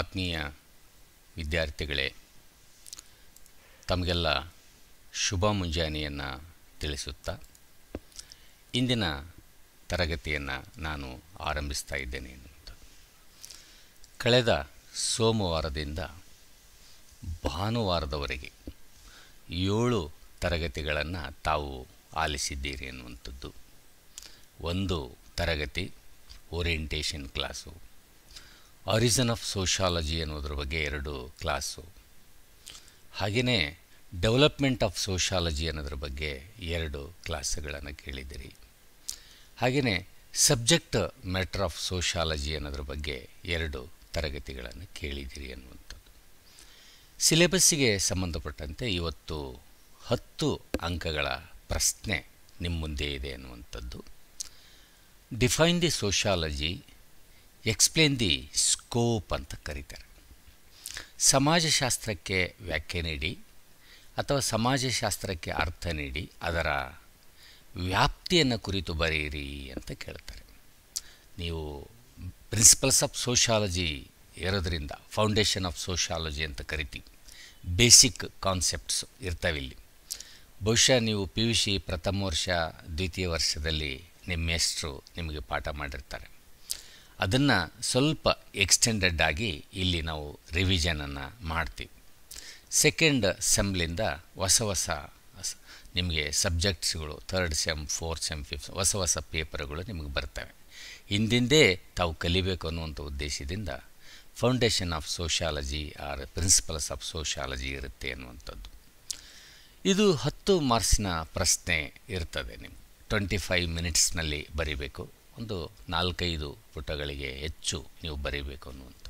ಆತ್ಮೀಯ ವಿದ್ಯಾರ್ಥಿಗಳೇ ತಮಗೆಲ್ಲ ಶುಭ ಮುಂಜಾನೆಯನ್ನು ತಿಳಿಸುತ್ತಾ ಇಂದಿನ ತರಗತಿಯನ್ನು ನಾನು ಆರಂಭಿಸ್ತಾ ಇದ್ದೇನೆ ಕಳೆದ ಸೋಮವಾರದಿಂದ ಭಾನುವಾರದವರೆಗೆ ಏಳು ತರಗತಿಗಳನ್ನು ತಾವು ಆಲಿಸಿದ್ದೀರಿ ಎನ್ನುವಂಥದ್ದು ಒಂದು ತರಗತಿ orientation class origin of sociology ಅನ್ನೋದ್ರ ಬಗ್ಗೆ ಎರಡು ಕ್ಲಾಸು ಹಾಗೆಯೇ ಡೆವಲಪ್ಮೆಂಟ್ ಆಫ್ ಸೋಷಾಲಜಿ ಅನ್ನೋದ್ರ ಬಗ್ಗೆ ಎರಡು ಕ್ಲಾಸ್ಗಳನ್ನು ಕೇಳಿದಿರಿ ಹಾಗೆಯೇ ಸಬ್ಜೆಕ್ಟ್ ಮ್ಯಾಟ್ರ್ ಆಫ್ ಸೋಷಾಲಜಿ ಅನ್ನೋದ್ರ ಬಗ್ಗೆ ಎರಡು ತರಗತಿಗಳನ್ನು ಕೇಳಿದಿರಿ ಅನ್ನುವಂಥದ್ದು ಸಿಲೆಬಸ್ಸಿಗೆ ಸಂಬಂಧಪಟ್ಟಂತೆ ಇವತ್ತು ಹತ್ತು ಅಂಕಗಳ ಪ್ರಶ್ನೆ ನಿಮ್ಮ ಮುಂದೆ ಇದೆ ಅನ್ನುವಂಥದ್ದು define the sociology explain the scope ಅಂತ ಕರೀತಾರೆ ಸಮಾಜಶಾಸ್ತ್ರಕ್ಕೆ ವ್ಯಾಖ್ಯೆ ನೀಡಿ ಅಥವಾ ಸಮಾಜಶಾಸ್ತ್ರಕ್ಕೆ ಅರ್ಥ ನೀಡಿ ಅದರ ವ್ಯಾಪ್ತಿಯನ್ನು ಕುರಿತು ಬರೆಯಿರಿ ಅಂತ ಕೇಳ್ತಾರೆ ನೀವು ಪ್ರಿನ್ಸಿಪಲ್ಸ್ ಆಫ್ ಸೋಷಾಲಜಿ ಇರೋದರಿಂದ ಫೌಂಡೇಶನ್ ಆಫ್ ಸೋಷಾಲಜಿ ಅಂತ ಕರಿತೀವಿ ಬೇಸಿಕ್ ಕಾನ್ಸೆಪ್ಟ್ಸ್ ಇಲ್ಲಿ ಬಹುಶಃ ನೀವು ಪಿ ಯು ಸಿ ಪ್ರಥಮ ವರ್ಷ ದ್ವಿತೀಯ ವರ್ಷದಲ್ಲಿ ನಿಮ್ಮ ಮೇಸ್ಟ್ರು ನಿಮಗೆ ಪಾಠ ಮಾಡಿರ್ತಾರೆ ಅದನ್ನು ಸ್ವಲ್ಪ ಎಕ್ಸ್ಟೆಂಡೆಡ್ ಆಗಿ ಇಲ್ಲಿ ನಾವು ರಿವಿಷನನ್ನು ಮಾಡ್ತೀವಿ ಸೆಕೆಂಡ್ ಸೆಮ್ಲಿಂದ ಹೊಸ ಹೊಸ ನಿಮಗೆ ಸಬ್ಜೆಕ್ಟ್ಸ್ಗಳು third sem fourth sem fifth ಹೊಸ ಹೊಸ ಪೇಪರ್ಗಳು ನಿಮಗೆ ಬರ್ತವೆ ಹಿಂದಿಂದೇ ತಾವು ಕಲಿಬೇಕು ಅನ್ನುವಂಥ ಉದ್ದೇಶದಿಂದ foundation of sociology or principles of sociology ಇರುತ್ತೆ ಅನ್ನುವಂಥದ್ದು ಇದು ಹತ್ತು ಮಾರ್ಕ್ಸ್ನ ಪ್ರಶ್ನೆ ಇರ್ತದೆ ನಿಮ್ಗೆ ಟ್ವೆಂಟಿ ಫೈವ್ ಮಿನಿಟ್ಸ್ನಲ್ಲಿ ಬರಿಬೇಕು ಒಂದು ನಾಲ್ಕೈದು ಪುಟಗಳಿಗೆ ಹೆಚ್ಚು ನೀವು ಬರೀಬೇಕು ಅನ್ನುವಂಥದ್ದು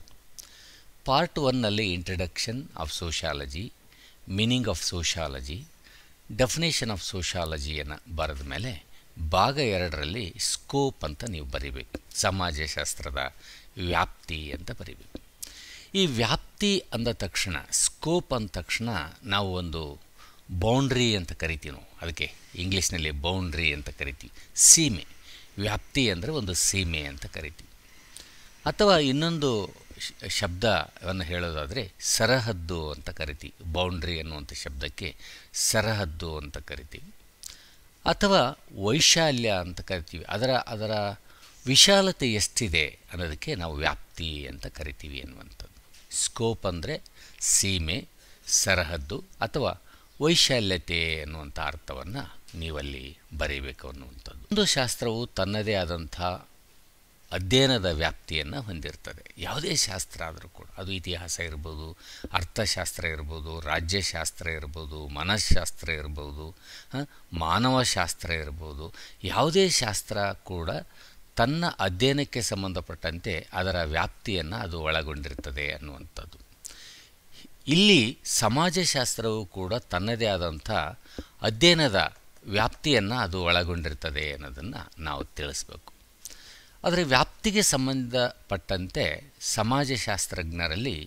ಪಾರ್ಟ್ ಒನ್ನಲ್ಲಿ introduction of sociology meaning of sociology definition of ಸೋಷಾಲಜಿಯನ್ನು ಬರೆದ ಮೇಲೆ ಭಾಗ ಎರಡರಲ್ಲಿ ಸ್ಕೋಪ್ ಅಂತ ನೀವು ಬರಿಬೇಕು ಸಮಾಜಶಾಸ್ತ್ರದ ವ್ಯಾಪ್ತಿ ಅಂತ ಬರಿಬೇಕು ಈ ವ್ಯಾಪ್ತಿ ಅಂದ ತಕ್ಷಣ ಸ್ಕೋಪ್ ಅಂದ ತಕ್ಷಣ ನಾವು ಒಂದು ಬೌಂಡ್ರಿ ಅಂತ ಕರಿತೀವಿ ನಾವು ಅದಕ್ಕೆ ಇಂಗ್ಲೀಷ್ನಲ್ಲಿ ಬೌಂಡ್ರಿ ಅಂತ ಕರಿತೀವಿ ಸೀಮೆ ವ್ಯಾಪ್ತಿ ಅಂದರೆ ಒಂದು ಸೀಮೆ ಅಂತ ಕರಿತೀವಿ ಅಥವಾ ಇನ್ನೊಂದು ಶಬ್ದವನ್ನು ಹೇಳೋದಾದರೆ ಸರಹದ್ದು ಅಂತ ಕರಿತೀವಿ ಬೌಂಡ್ರಿ ಅನ್ನುವಂಥ ಶಬ್ದಕ್ಕೆ ಸರಹದ್ದು ಅಂತ ಕರಿತೀವಿ ಅಥವಾ ವೈಶಾಲ್ಯ ಅಂತ ಕರಿತೀವಿ ಅದರ ಅದರ ವಿಶಾಲತೆ ಎಷ್ಟಿದೆ ಅನ್ನೋದಕ್ಕೆ ನಾವು ವ್ಯಾಪ್ತಿ ಅಂತ ಕರಿತೀವಿ ಅನ್ನುವಂಥದ್ದು ಸ್ಕೋಪ್ ಅಂದರೆ ಸೀಮೆ ಸರಹದ್ದು ಅಥವಾ ವೈಶಾಲ್ಯತೆ ಅನ್ನುವಂಥ ಅರ್ಥವನ್ನು ನೀವಲ್ಲಿ ಬರೀಬೇಕು ಅನ್ನುವಂಥದ್ದು ಒಂದು ಶಾಸ್ತ್ರವು ತನ್ನದೇ ಆದಂಥ ಅಧ್ಯಯನದ ವ್ಯಾಪ್ತಿಯನ್ನು ಹೊಂದಿರ್ತದೆ ಯಾವುದೇ ಶಾಸ್ತ್ರ ಆದರೂ ಕೂಡ ಅದು ಇತಿಹಾಸ ಇರ್ಬೋದು ಅರ್ಥಶಾಸ್ತ್ರ ಇರ್ಬೋದು ರಾಜ್ಯಶಾಸ್ತ್ರ ಇರ್ಬೋದು ಮನಃಶಾಸ್ತ್ರ ಇರ್ಬೋದು ಮಾನವಶಾಸ್ತ್ರ ಇರ್ಬೋದು ಯಾವುದೇ ಶಾಸ್ತ್ರ ಕೂಡ ತನ್ನ ಅಧ್ಯಯನಕ್ಕೆ ಸಂಬಂಧಪಟ್ಟಂತೆ ಅದರ ವ್ಯಾಪ್ತಿಯನ್ನು ಅದು ಒಳಗೊಂಡಿರ್ತದೆ ಅನ್ನುವಂಥದ್ದು ಇಲ್ಲಿ ಸಮಾಜಶಾಸ್ತ್ರವು ಕೂಡ ತನ್ನದೇ ಆದಂಥ ಅಧ್ಯಯನದ ವ್ಯಾಪ್ತಿಯನ್ನು ಅದು ಒಳಗೊಂಡಿರ್ತದೆ ಅನ್ನೋದನ್ನು ನಾವು ತಿಳಿಸ್ಬೇಕು ಆದರೆ ವ್ಯಾಪ್ತಿಗೆ ಸಂಬಂಧಪಟ್ಟಂತೆ ಸಮಾಜಶಾಸ್ತ್ರಜ್ಞರಲ್ಲಿ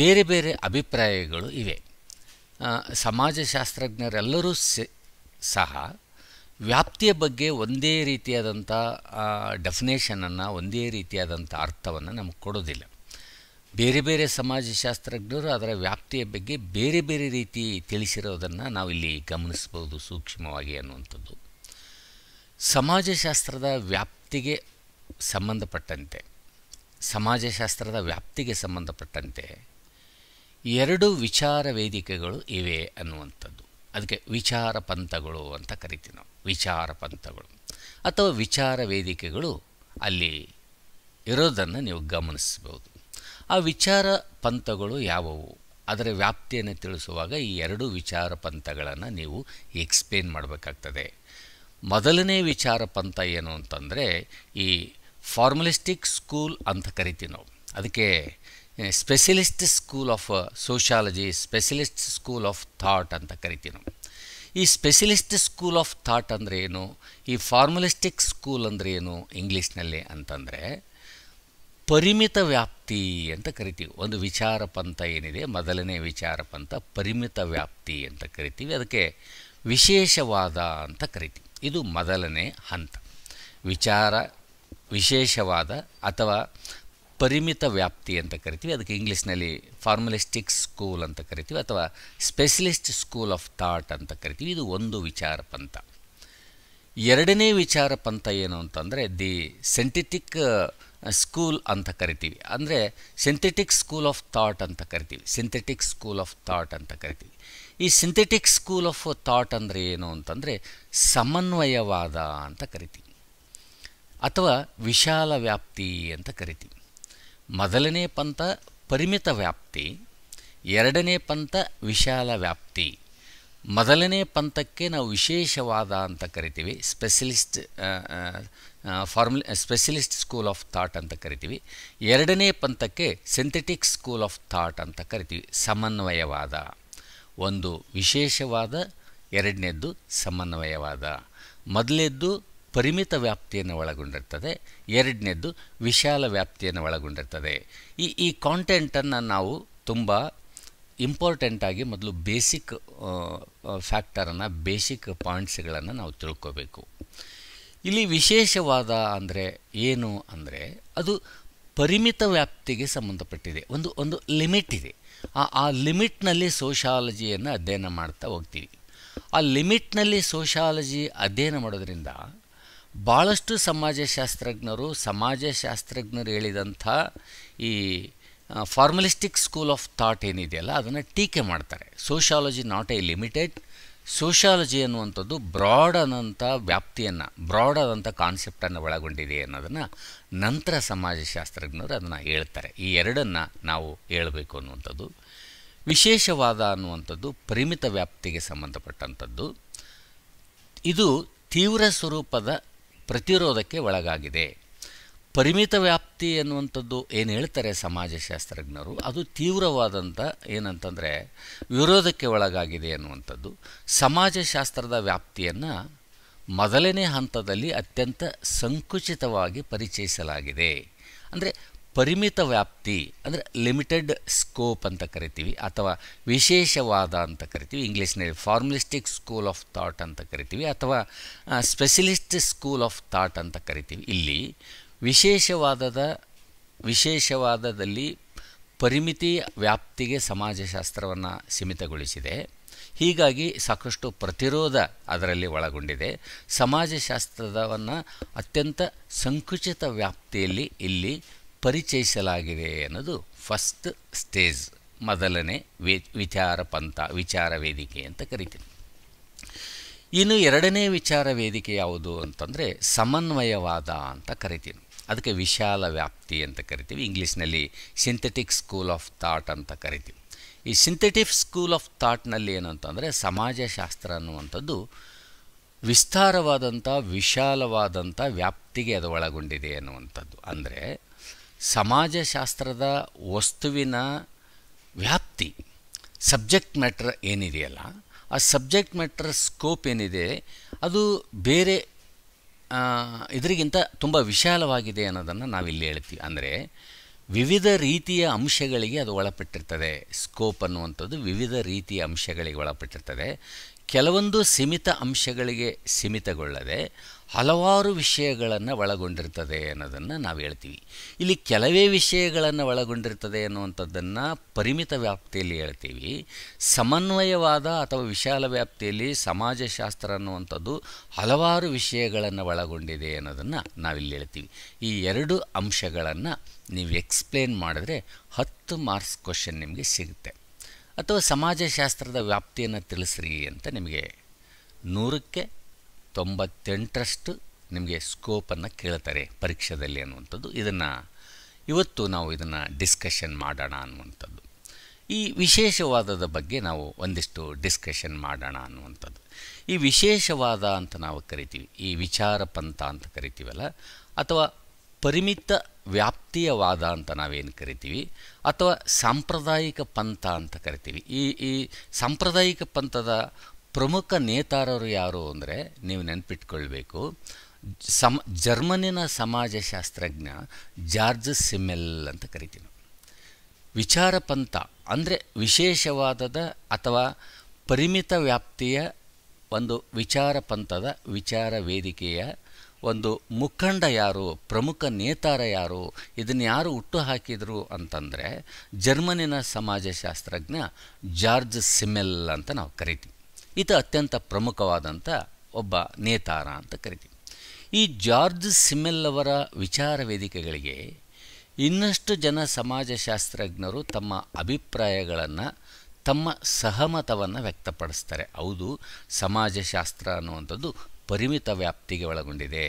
ಬೇರೆ ಬೇರೆ ಅಭಿಪ್ರಾಯಗಳು ಇವೆ ಸಮಾಜಶಾಸ್ತ್ರಜ್ಞರೆಲ್ಲರೂ ಸಹ ವ್ಯಾಪ್ತಿಯ ಬಗ್ಗೆ ಒಂದೇ ರೀತಿಯಾದಂಥ ಡೆಫಿನೇಷನನ್ನು ಒಂದೇ ರೀತಿಯಾದಂಥ ಅರ್ಥವನ್ನು ನಮಗೆ ಕೊಡೋದಿಲ್ಲ ಬೇರೆ ಬೇರೆ ಸಮಾಜಶಾಸ್ತ್ರಜ್ಞರು ಅದರ ವ್ಯಾಪ್ತಿಯ ಬಗ್ಗೆ ಬೇರೆ ಬೇರೆ ರೀತಿ ತಿಳಿಸಿರೋದನ್ನು ನಾವಿಲ್ಲಿ ಗಮನಿಸ್ಬೋದು ಸೂಕ್ಷ್ಮವಾಗಿ ಅನ್ನುವಂಥದ್ದು ಸಮಾಜಶಾಸ್ತ್ರದ ವ್ಯಾಪ್ತಿಗೆ ಸಂಬಂಧಪಟ್ಟಂತೆ ಸಮಾಜಶಾಸ್ತ್ರದ ವ್ಯಾಪ್ತಿಗೆ ಸಂಬಂಧಪಟ್ಟಂತೆ ಎರಡು ವಿಚಾರ ವೇದಿಕೆಗಳು ಇವೆ ಅನ್ನುವಂಥದ್ದು ಅದಕ್ಕೆ ವಿಚಾರ ಪಂಥಗಳು ಅಂತ ಕರಿತೀವಿ ನಾವು ವಿಚಾರ ಪಂಥಗಳು ಅಥವಾ ವಿಚಾರ ವೇದಿಕೆಗಳು ಅಲ್ಲಿ ಇರೋದನ್ನು ನೀವು ಗಮನಿಸ್ಬೋದು ಆ ವಿಚಾರ ಪಂಥಗಳು ಯಾವುವು ಅದರ ವ್ಯಾಪ್ತಿಯನ್ನು ತಿಳಿಸುವಾಗ ಈ ಎರಡು ವಿಚಾರ ಪಂಥಗಳನ್ನು ನೀವು ಎಕ್ಸ್ಪ್ಲೇನ್ ಮಾಡಬೇಕಾಗ್ತದೆ ಮೊದಲನೇ ವಿಚಾರ ಪಂಥ ಏನು ಅಂತಂದರೆ ಈ ಫಾರ್ಮಲಿಸ್ಟಿಕ್ ಸ್ಕೂಲ್ ಅಂತ ಕರಿತೀವಿ ನಾವು ಅದಕ್ಕೆ specialist school of sociology specialist school of thought ಅಂತ ಕರಿತೀವಿ ನಾವು ಈ ಸ್ಪೆಷಲಿಸ್ಟ್ ಸ್ಕೂಲ್ ಆಫ್ ಥಾಟ್ ಅಂದರೆ ಏನು ಈ ಫಾರ್ಮಲಿಸ್ಟಿಕ್ ಸ್ಕೂಲ್ ಅಂದರೆ ಏನು ಇಂಗ್ಲೀಷ್ನಲ್ಲಿ ಅಂತಂದರೆ ಪರಿಮಿತ ವ್ಯಾಪ್ತಿ ಅಂತ ಕರಿತೀವಿ ಒಂದು ವಿಚಾರ ಪಂಥ ಏನಿದೆ ಮೊದಲನೇ ವಿಚಾರ ಪಂಥ ಪರಿಮಿತ ವ್ಯಾಪ್ತಿ ಅಂತ ಕರಿತೀವಿ ಅದಕ್ಕೆ ವಿಶೇಷವಾದ ಅಂತ ಕರಿತೀವಿ ಇದು ಮೊದಲನೇ ಹಂತ ವಿಚಾರ ವಿಶೇಷವಾದ ಅಥವಾ ಪರಿಮಿತ ವ್ಯಾಪ್ತಿ ಅಂತ ಕರಿತೀವಿ ಅದಕ್ಕೆ ಇಂಗ್ಲೀಷ್ನಲ್ಲಿ ಫಾರ್ಮಲಿಸ್ಟಿಕ್ ಸ್ಕೂಲ್ ಅಂತ ಕರಿತೀವಿ ಅಥವಾ ಸ್ಪೆಷಲಿಸ್ಟ್ ಸ್ಕೂಲ್ ಆಫ್ ಥಾಟ್ ಅಂತ ಕರಿತೀವಿ ಇದು ಒಂದು ವಿಚಾರ ಪಂಥ ಎರಡನೇ ವಿಚಾರ ಪಂಥ ಏನು ಅಂತಂದರೆ ದಿ ಸೆಂಟಿಟಿಕ್ ಸ್ಕೂಲ್ ಅಂತ ಕರಿತೀವಿ ಅಂದರೆ ಸಿಂಥೆಟಿಕ್ ಸ್ಕೂಲ್ ಆಫ್ ಥಾಟ್ ಅಂತ ಕರಿತೀವಿ ಸಿಂಥೆಟಿಕ್ ಸ್ಕೂಲ್ ಆಫ್ ಥಾಟ್ ಅಂತ ಕರಿತೀವಿ ಈ ಸಿಂಥೆಟಿಕ್ ಸ್ಕೂಲ್ ಆಫ್ ಥಾಟ್ ಅಂದರೆ ಏನು ಅಂತಂದರೆ ಸಮನ್ವಯವಾದ ಅಂತ ಕರಿತೀವಿ ಅಥವಾ ವಿಶಾಲ ವ್ಯಾಪ್ತಿ ಅಂತ ಕರಿತೀವಿ ಮೊದಲನೇ ಪಂಥ ಪರಿಮಿತ ವ್ಯಾಪ್ತಿ ಎರಡನೇ ಪಂಥ ವಿಶಾಲ ವ್ಯಾಪ್ತಿ ಮೊದಲನೇ ಪಂಥಕ್ಕೆ ನಾವು ವಿಶೇಷವಾದ ಅಂತ ಕರಿತೀವಿ specialist formal specialist school of thought ಅಂತ ಕರಿತೀವಿ ಎರಡನೇ ಪಂಥಕ್ಕೆ ಸಿಂಥೆಟಿಕ್ ಸ್ಕೂಲ್ ಆಫ್ ಥಾಟ್ ಅಂತ ಕರಿತೀವಿ ಸಮನ್ವಯವಾದ ಒಂದು ವಿಶೇಷವಾದ ಎರಡನೇದ್ದು ಸಮನ್ವಯವಾದ ಮೊದಲನೇದ್ದು ಪರಿಮಿತ ವ್ಯಾಪ್ತಿಯನ್ನು ಒಳಗೊಂಡಿರ್ತದೆ ಎರಡನೇದ್ದು ವಿಶಾಲ ವ್ಯಾಪ್ತಿಯನ್ನು ಒಳಗೊಂಡಿರ್ತದೆ ಈ ಈ ಕಾಂಟೆಂಟನ್ನು ನಾವು ತುಂಬ ಇಂಪಾರ್ಟೆಂಟಾಗಿ ಮೊದಲು ಬೇಸಿಕ್ ಫ್ಯಾಕ್ಟರನ್ನು ಬೇಸಿಕ್ ಪಾಯಿಂಟ್ಸ್ಗಳನ್ನು ನಾವು ತಿಳ್ಕೋಬೇಕು ಇಲ್ಲಿ ವಿಶೇಷವಾದ ಅಂದರೆ ಏನು ಅಂದರೆ ಅದು ಪರಿಮಿತ ವ್ಯಾಪ್ತಿಗೆ ಸಂಬಂಧಪಟ್ಟಿದೆ ಒಂದು ಒಂದು ಲಿಮಿಟ್ ಇದೆ ಆ ಆ ಲಿಮಿಟ್ನಲ್ಲಿ ಸೋಷಾಲಜಿಯನ್ನು ಅಧ್ಯಯನ ಮಾಡ್ತಾ ಹೋಗ್ತೀವಿ ಆ ಲಿಮಿಟ್ನಲ್ಲಿ ಸೋಷಾಲಜಿ ಅಧ್ಯಯನ ಮಾಡೋದರಿಂದ ಭಾಳಷ್ಟು ಸಮಾಜಶಾಸ್ತ್ರಜ್ಞರು ಸಮಾಜಶಾಸ್ತ್ರಜ್ಞರು ಹೇಳಿದಂಥ ಈ ಫಾರ್ಮಲಿಸ್ಟಿಕ್ ಸ್ಕೂಲ್ ಆಫ್ ಥಾಟ್ ಏನಿದೆಯಲ್ಲ ಅದನ್ನು ಟೀಕೆ ಮಾಡ್ತಾರೆ sociology not a limited sociology ಅನ್ನುವಂಥದ್ದು ಆದಂಥ ವ್ಯಾಪ್ತಿಯನ್ನು ಆದಂಥ ಕಾನ್ಸೆಪ್ಟನ್ನು ಒಳಗೊಂಡಿದೆ ಅನ್ನೋದನ್ನು ನಂತರ ಸಮಾಜಶಾಸ್ತ್ರಜ್ಞರು ಅದನ್ನು ಹೇಳ್ತಾರೆ ಈ ಎರಡನ್ನು ನಾವು ಹೇಳಬೇಕು ಅನ್ನುವಂಥದ್ದು ವಿಶೇಷವಾದ ಅನ್ನುವಂಥದ್ದು ಪರಿಮಿತ ವ್ಯಾಪ್ತಿಗೆ ಸಂಬಂಧಪಟ್ಟಂಥದ್ದು ಇದು ತೀವ್ರ ಸ್ವರೂಪದ ಪ್ರತಿರೋಧಕ್ಕೆ ಒಳಗಾಗಿದೆ ಪರಿಮಿತ ವ್ಯಾಪ್ತಿ ಎನ್ನುವಂಥದ್ದು ಏನು ಹೇಳ್ತಾರೆ ಸಮಾಜಶಾಸ್ತ್ರಜ್ಞರು ಅದು ತೀವ್ರವಾದಂಥ ಏನಂತಂದರೆ ವಿರೋಧಕ್ಕೆ ಒಳಗಾಗಿದೆ ಎನ್ನುವಂಥದ್ದು ಸಮಾಜಶಾಸ್ತ್ರದ ವ್ಯಾಪ್ತಿಯನ್ನು ಮೊದಲನೇ ಹಂತದಲ್ಲಿ ಅತ್ಯಂತ ಸಂಕುಚಿತವಾಗಿ ಪರಿಚಯಿಸಲಾಗಿದೆ ಅಂದರೆ ಪರಿಮಿತ ವ್ಯಾಪ್ತಿ ಅಂದರೆ ಲಿಮಿಟೆಡ್ ಸ್ಕೋಪ್ ಅಂತ ಕರಿತೀವಿ ಅಥವಾ ವಿಶೇಷವಾದ ಅಂತ ಕರಿತೀವಿ ಇಂಗ್ಲೀಷ್ನಲ್ಲಿ ಫಾರ್ಮಲಿಸ್ಟಿಕ್ ಸ್ಕೂಲ್ ಆಫ್ ಥಾಟ್ ಅಂತ ಕರಿತೀವಿ ಅಥವಾ ಸ್ಪೆಷಲಿಸ್ಟ್ ಸ್ಕೂಲ್ ಆಫ್ ಥಾಟ್ ಅಂತ ಕರಿತೀವಿ ಇಲ್ಲಿ ವಿಶೇಷವಾದದ ವಿಶೇಷವಾದದಲ್ಲಿ ಪರಿಮಿತಿ ವ್ಯಾಪ್ತಿಗೆ ಸಮಾಜಶಾಸ್ತ್ರವನ್ನು ಸೀಮಿತಗೊಳಿಸಿದೆ ಹೀಗಾಗಿ ಸಾಕಷ್ಟು ಪ್ರತಿರೋಧ ಅದರಲ್ಲಿ ಒಳಗೊಂಡಿದೆ ಸಮಾಜಶಾಸ್ತ್ರವನ್ನು ಅತ್ಯಂತ ಸಂಕುಚಿತ ವ್ಯಾಪ್ತಿಯಲ್ಲಿ ಇಲ್ಲಿ ಪರಿಚಯಿಸಲಾಗಿದೆ ಅನ್ನೋದು ಫಸ್ಟ್ ಸ್ಟೇಜ್ ಮೊದಲನೇ ವೇ ವಿಚಾರ ಪಂಥ ವಿಚಾರ ವೇದಿಕೆ ಅಂತ ಕರಿತೀನಿ ಇನ್ನು ಎರಡನೇ ವಿಚಾರ ವೇದಿಕೆ ಯಾವುದು ಅಂತಂದರೆ ಸಮನ್ವಯವಾದ ಅಂತ ಕರಿತೀನಿ ಅದಕ್ಕೆ ವಿಶಾಲ ವ್ಯಾಪ್ತಿ ಅಂತ ಕರಿತೀವಿ ಇಂಗ್ಲೀಷ್ನಲ್ಲಿ ಸಿಂಥೆಟಿಕ್ ಸ್ಕೂಲ್ ಆಫ್ ಥಾಟ್ ಅಂತ ಕರಿತೀವಿ ಈ ಸಿಂಥೆಟಿಕ್ ಸ್ಕೂಲ್ ಆಫ್ ಥಾಟ್ನಲ್ಲಿ ಏನಂತಂದರೆ ಸಮಾಜಶಾಸ್ತ್ರ ಅನ್ನುವಂಥದ್ದು ವಿಸ್ತಾರವಾದಂಥ ವಿಶಾಲವಾದಂಥ ವ್ಯಾಪ್ತಿಗೆ ಅದು ಒಳಗೊಂಡಿದೆ ಅನ್ನುವಂಥದ್ದು ಅಂದರೆ ಸಮಾಜಶಾಸ್ತ್ರದ ವಸ್ತುವಿನ ವ್ಯಾಪ್ತಿ ಸಬ್ಜೆಕ್ಟ್ ಮ್ಯಾಟ್ರ್ ಏನಿದೆಯಲ್ಲ ಆ ಸಬ್ಜೆಕ್ಟ್ ಮ್ಯಾಟ್ರ್ ಸ್ಕೋಪ್ ಏನಿದೆ ಅದು ಬೇರೆ ಇದರಿಗಿಂತ ತುಂಬ ವಿಶಾಲವಾಗಿದೆ ಅನ್ನೋದನ್ನು ನಾವಿಲ್ಲಿ ಹೇಳ್ತೀವಿ ಅಂದರೆ ವಿವಿಧ ರೀತಿಯ ಅಂಶಗಳಿಗೆ ಅದು ಒಳಪಟ್ಟಿರ್ತದೆ ಸ್ಕೋಪ್ ಅನ್ನುವಂಥದ್ದು ವಿವಿಧ ರೀತಿಯ ಅಂಶಗಳಿಗೆ ಒಳಪಟ್ಟಿರ್ತದೆ ಕೆಲವೊಂದು ಸೀಮಿತ ಅಂಶಗಳಿಗೆ ಸೀಮಿತಗೊಳ್ಳದೆ ಹಲವಾರು ವಿಷಯಗಳನ್ನು ಒಳಗೊಂಡಿರ್ತದೆ ಅನ್ನೋದನ್ನು ನಾವು ಹೇಳ್ತೀವಿ ಇಲ್ಲಿ ಕೆಲವೇ ವಿಷಯಗಳನ್ನು ಒಳಗೊಂಡಿರ್ತದೆ ಅನ್ನುವಂಥದ್ದನ್ನು ಪರಿಮಿತ ವ್ಯಾಪ್ತಿಯಲ್ಲಿ ಹೇಳ್ತೀವಿ ಸಮನ್ವಯವಾದ ಅಥವಾ ವಿಶಾಲ ವ್ಯಾಪ್ತಿಯಲ್ಲಿ ಸಮಾಜಶಾಸ್ತ್ರ ಅನ್ನುವಂಥದ್ದು ಹಲವಾರು ವಿಷಯಗಳನ್ನು ಒಳಗೊಂಡಿದೆ ಅನ್ನೋದನ್ನು ನಾವಿಲ್ಲಿ ಹೇಳ್ತೀವಿ ಈ ಎರಡು ಅಂಶಗಳನ್ನು ನೀವು ಎಕ್ಸ್ಪ್ಲೇನ್ ಮಾಡಿದ್ರೆ ಹತ್ತು ಮಾರ್ಕ್ಸ್ ಕ್ವಶನ್ ನಿಮಗೆ ಸಿಗುತ್ತೆ ಅಥವಾ ಸಮಾಜಶಾಸ್ತ್ರದ ವ್ಯಾಪ್ತಿಯನ್ನು ತಿಳಿಸ್ರಿ ಅಂತ ನಿಮಗೆ ನೂರಕ್ಕೆ ತೊಂಬತ್ತೆಂಟರಷ್ಟು ನಿಮಗೆ ಸ್ಕೋಪನ್ನು ಕೇಳ್ತಾರೆ ಪರೀಕ್ಷೆಯಲ್ಲಿ ಅನ್ನುವಂಥದ್ದು ಇದನ್ನು ಇವತ್ತು ನಾವು ಇದನ್ನು ಡಿಸ್ಕಷನ್ ಮಾಡೋಣ ಅನ್ನುವಂಥದ್ದು ಈ ವಿಶೇಷವಾದದ ಬಗ್ಗೆ ನಾವು ಒಂದಿಷ್ಟು ಡಿಸ್ಕಷನ್ ಮಾಡೋಣ ಅನ್ನುವಂಥದ್ದು ಈ ವಿಶೇಷವಾದ ಅಂತ ನಾವು ಕರಿತೀವಿ ಈ ವಿಚಾರ ಪಂಥ ಅಂತ ಕರಿತೀವಲ್ಲ ಅಥವಾ ಪರಿಮಿತ ವ್ಯಾಪ್ತಿಯ ವಾದ ಅಂತ ನಾವೇನು ಕರಿತೀವಿ ಅಥವಾ ಸಾಂಪ್ರದಾಯಿಕ ಪಂಥ ಅಂತ ಕರಿತೀವಿ ಈ ಈ ಸಾಂಪ್ರದಾಯಿಕ ಪಂಥದ ಪ್ರಮುಖ ನೇತಾರರು ಯಾರು ಅಂದರೆ ನೀವು ನೆನಪಿಟ್ಕೊಳ್ಬೇಕು ಸಮ ಜರ್ಮನಿನ ಸಮಾಜಶಾಸ್ತ್ರಜ್ಞ ಜಾರ್ಜ್ ಸಿಮೆಲ್ ಅಂತ ಕರಿತೀನಿ ವಿಚಾರ ಪಂಥ ಅಂದರೆ ವಿಶೇಷವಾದದ ಅಥವಾ ಪರಿಮಿತ ವ್ಯಾಪ್ತಿಯ ಒಂದು ವಿಚಾರ ಪಂಥದ ವಿಚಾರ ವೇದಿಕೆಯ ಒಂದು ಮುಖಂಡ ಯಾರು ಪ್ರಮುಖ ನೇತಾರ ಯಾರು ಇದನ್ನು ಯಾರು ಹುಟ್ಟು ಹಾಕಿದರು ಅಂತಂದರೆ ಜರ್ಮನಿನ ಸಮಾಜಶಾಸ್ತ್ರಜ್ಞ ಜಾರ್ಜ್ ಸಿಮೆಲ್ ಅಂತ ನಾವು ಕರಿತೀವಿ ಈತ ಅತ್ಯಂತ ಪ್ರಮುಖವಾದಂಥ ಒಬ್ಬ ನೇತಾರ ಅಂತ ಕರಿತೀವಿ ಈ ಜಾರ್ಜ್ ಸಿಮೆಲ್ ಅವರ ವಿಚಾರ ವೇದಿಕೆಗಳಿಗೆ ಇನ್ನಷ್ಟು ಜನ ಸಮಾಜಶಾಸ್ತ್ರಜ್ಞರು ತಮ್ಮ ಅಭಿಪ್ರಾಯಗಳನ್ನು ತಮ್ಮ ಸಹಮತವನ್ನು ವ್ಯಕ್ತಪಡಿಸ್ತಾರೆ ಹೌದು ಸಮಾಜಶಾಸ್ತ್ರ ಅನ್ನುವಂಥದ್ದು ಪರಿಮಿತ ವ್ಯಾಪ್ತಿಗೆ ಒಳಗೊಂಡಿದೆ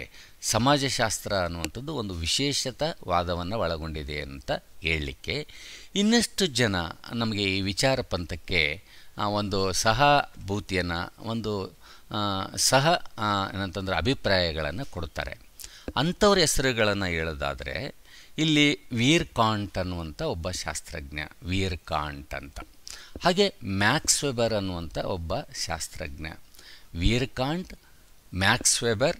ಸಮಾಜಶಾಸ್ತ್ರ ಅನ್ನುವಂಥದ್ದು ಒಂದು ವಿಶೇಷತವಾದವನ್ನು ಒಳಗೊಂಡಿದೆ ಅಂತ ಹೇಳಲಿಕ್ಕೆ ಇನ್ನಷ್ಟು ಜನ ನಮಗೆ ಈ ವಿಚಾರ ಪಂಥಕ್ಕೆ ಒಂದು ಸಹಭೂತಿಯನ್ನು ಒಂದು ಸಹ ಏನಂತಂದ್ರೆ ಅಭಿಪ್ರಾಯಗಳನ್ನು ಕೊಡ್ತಾರೆ ಅಂಥವ್ರ ಹೆಸರುಗಳನ್ನು ಹೇಳೋದಾದರೆ ಇಲ್ಲಿ ವೀರ್ ಕಾಂಟ್ ಅನ್ನುವಂಥ ಒಬ್ಬ ಶಾಸ್ತ್ರಜ್ಞ ವೀರ್ ಕಾಂಟ್ ಅಂತ ಹಾಗೆ ಮ್ಯಾಕ್ಸ್ ವೆಬರ್ ಅನ್ನುವಂಥ ಒಬ್ಬ ಶಾಸ್ತ್ರಜ್ಞ ವೀರ್ ಕಾಂಟ್ ಮ್ಯಾಕ್ಸ್ ವೆಬರ್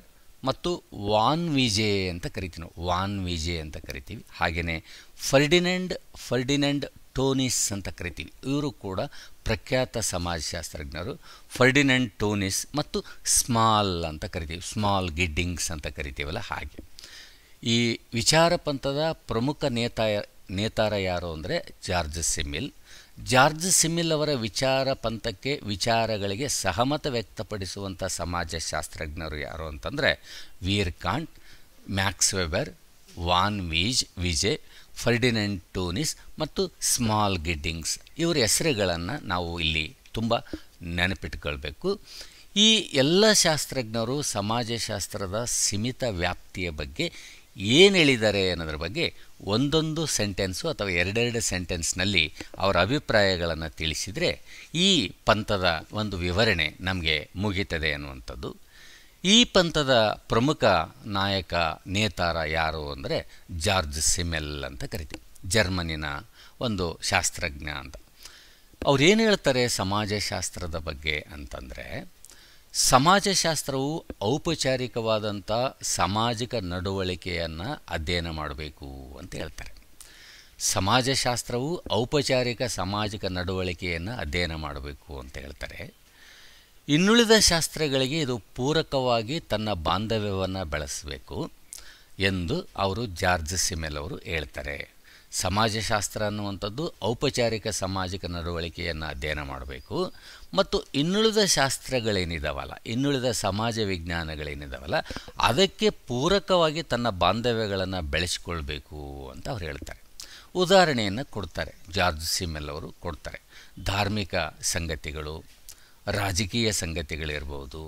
ಮತ್ತು ವಾನ್ ವಿಜೆ ಅಂತ ಕರಿತೀವಿ ವಾನ್ ವಿಜೆ ಅಂತ ಕರಿತೀವಿ ಹಾಗೆಯೇ ಫರ್ಡಿನೆಂಡ್ ಫರ್ಡಿನೆಂಡ್ ಟೋನಿಸ್ ಅಂತ ಕರಿತೀವಿ ಇವರು ಕೂಡ ಪ್ರಖ್ಯಾತ ಸಮಾಜಶಾಸ್ತ್ರಜ್ಞರು ಫರ್ಡಿನೆಂಟ್ ಟೋನಿಸ್ ಮತ್ತು ಸ್ಮಾಲ್ ಅಂತ ಕರಿತೀವಿ ಸ್ಮಾಲ್ ಗಿಡ್ಡಿಂಗ್ಸ್ ಅಂತ ಕರಿತೀವಲ್ಲ ಹಾಗೆ ಈ ವಿಚಾರ ಪಂಥದ ಪ್ರಮುಖ ನೇತಾಯ ನೇತಾರ ಯಾರು ಅಂದರೆ ಜಾರ್ಜ್ ಸಿಮಿಲ್ ಜಾರ್ಜ್ ಸಿಮಿಲ್ ಅವರ ವಿಚಾರ ಪಂಥಕ್ಕೆ ವಿಚಾರಗಳಿಗೆ ಸಹಮತ ವ್ಯಕ್ತಪಡಿಸುವಂಥ ಸಮಾಜಶಾಸ್ತ್ರಜ್ಞರು ಯಾರು ಅಂತಂದರೆ Vierkandt Max Weber von Wiese Wiese Ferdinand Tonnies ಮತ್ತು ಸ್ಮಾಲ್ ಗಿಡ್ಡಿಂಗ್ಸ್ ಇವರ ಹೆಸರುಗಳನ್ನು ನಾವು ಇಲ್ಲಿ ತುಂಬ ನೆನಪಿಟ್ಕೊಳ್ಬೇಕು ಈ ಎಲ್ಲ ಶಾಸ್ತ್ರಜ್ಞರು ಸಮಾಜಶಾಸ್ತ್ರದ ಸೀಮಿತ ವ್ಯಾಪ್ತಿಯ ಬಗ್ಗೆ ಏನು ಹೇಳಿದ್ದಾರೆ ಅನ್ನೋದ್ರ ಬಗ್ಗೆ ಒಂದೊಂದು ಸೆಂಟೆನ್ಸು ಅಥವಾ ಎರಡೆರಡು ಸೆಂಟೆನ್ಸ್ನಲ್ಲಿ ಅವರ ಅಭಿಪ್ರಾಯಗಳನ್ನು ತಿಳಿಸಿದರೆ ಈ ಪಂಥದ ಒಂದು ವಿವರಣೆ ನಮಗೆ ಮುಗೀತದೆ ಅನ್ನುವಂಥದ್ದು ಈ ಪಂಥದ ಪ್ರಮುಖ ನಾಯಕ ನೇತಾರ ಯಾರು ಅಂದರೆ ಜಾರ್ಜ್ ಸಿಮೆಲ್ ಅಂತ ಕರಿತೀವಿ ಜರ್ಮನಿನ ಒಂದು ಶಾಸ್ತ್ರಜ್ಞ ಅಂತ ಅವ್ರೇನು ಹೇಳ್ತಾರೆ ಸಮಾಜಶಾಸ್ತ್ರದ ಬಗ್ಗೆ ಅಂತಂದರೆ ಸಮಾಜಶಾಸ್ತ್ರವು ಔಪಚಾರಿಕವಾದಂಥ ಸಾಮಾಜಿಕ ನಡವಳಿಕೆಯನ್ನು ಅಧ್ಯಯನ ಮಾಡಬೇಕು ಅಂತ ಹೇಳ್ತಾರೆ ಸಮಾಜಶಾಸ್ತ್ರವು ಔಪಚಾರಿಕ ಸಾಮಾಜಿಕ ನಡವಳಿಕೆಯನ್ನು ಅಧ್ಯಯನ ಮಾಡಬೇಕು ಅಂತ ಹೇಳ್ತಾರೆ ಇನ್ನುಳಿದ ಶಾಸ್ತ್ರಗಳಿಗೆ ಇದು ಪೂರಕವಾಗಿ ತನ್ನ ಬಾಂಧವ್ಯವನ್ನು ಬೆಳೆಸಬೇಕು ಎಂದು ಅವರು ಜಾರ್ಜ್ ಸಿಮೆಲ್ ಅವರು ಹೇಳ್ತಾರೆ ಸಮಾಜಶಾಸ್ತ್ರ ಅನ್ನುವಂಥದ್ದು ಔಪಚಾರಿಕ ಸಾಮಾಜಿಕ ನಡವಳಿಕೆಯನ್ನು ಅಧ್ಯಯನ ಮಾಡಬೇಕು ಮತ್ತು ಇನ್ನುಳಿದ ಶಾಸ್ತ್ರಗಳೇನಿದಾವಲ್ಲ ಇನ್ನುಳಿದ ಸಮಾಜ ವಿಜ್ಞಾನಗಳೇನಿದಾವಲ್ಲ ಅದಕ್ಕೆ ಪೂರಕವಾಗಿ ತನ್ನ ಬಾಂಧವ್ಯಗಳನ್ನು ಬೆಳೆಸಿಕೊಳ್ಬೇಕು ಅಂತ ಅವ್ರು ಹೇಳ್ತಾರೆ ಉದಾಹರಣೆಯನ್ನು ಕೊಡ್ತಾರೆ ಜಾರ್ಜ್ ಸಿಮೆಲ್ ಅವರು ಕೊಡ್ತಾರೆ ಧಾರ್ಮಿಕ ಸಂಗತಿಗಳು ರಾಜಕೀಯ ಸಂಗತಿಗಳಿರ್ಬೋದು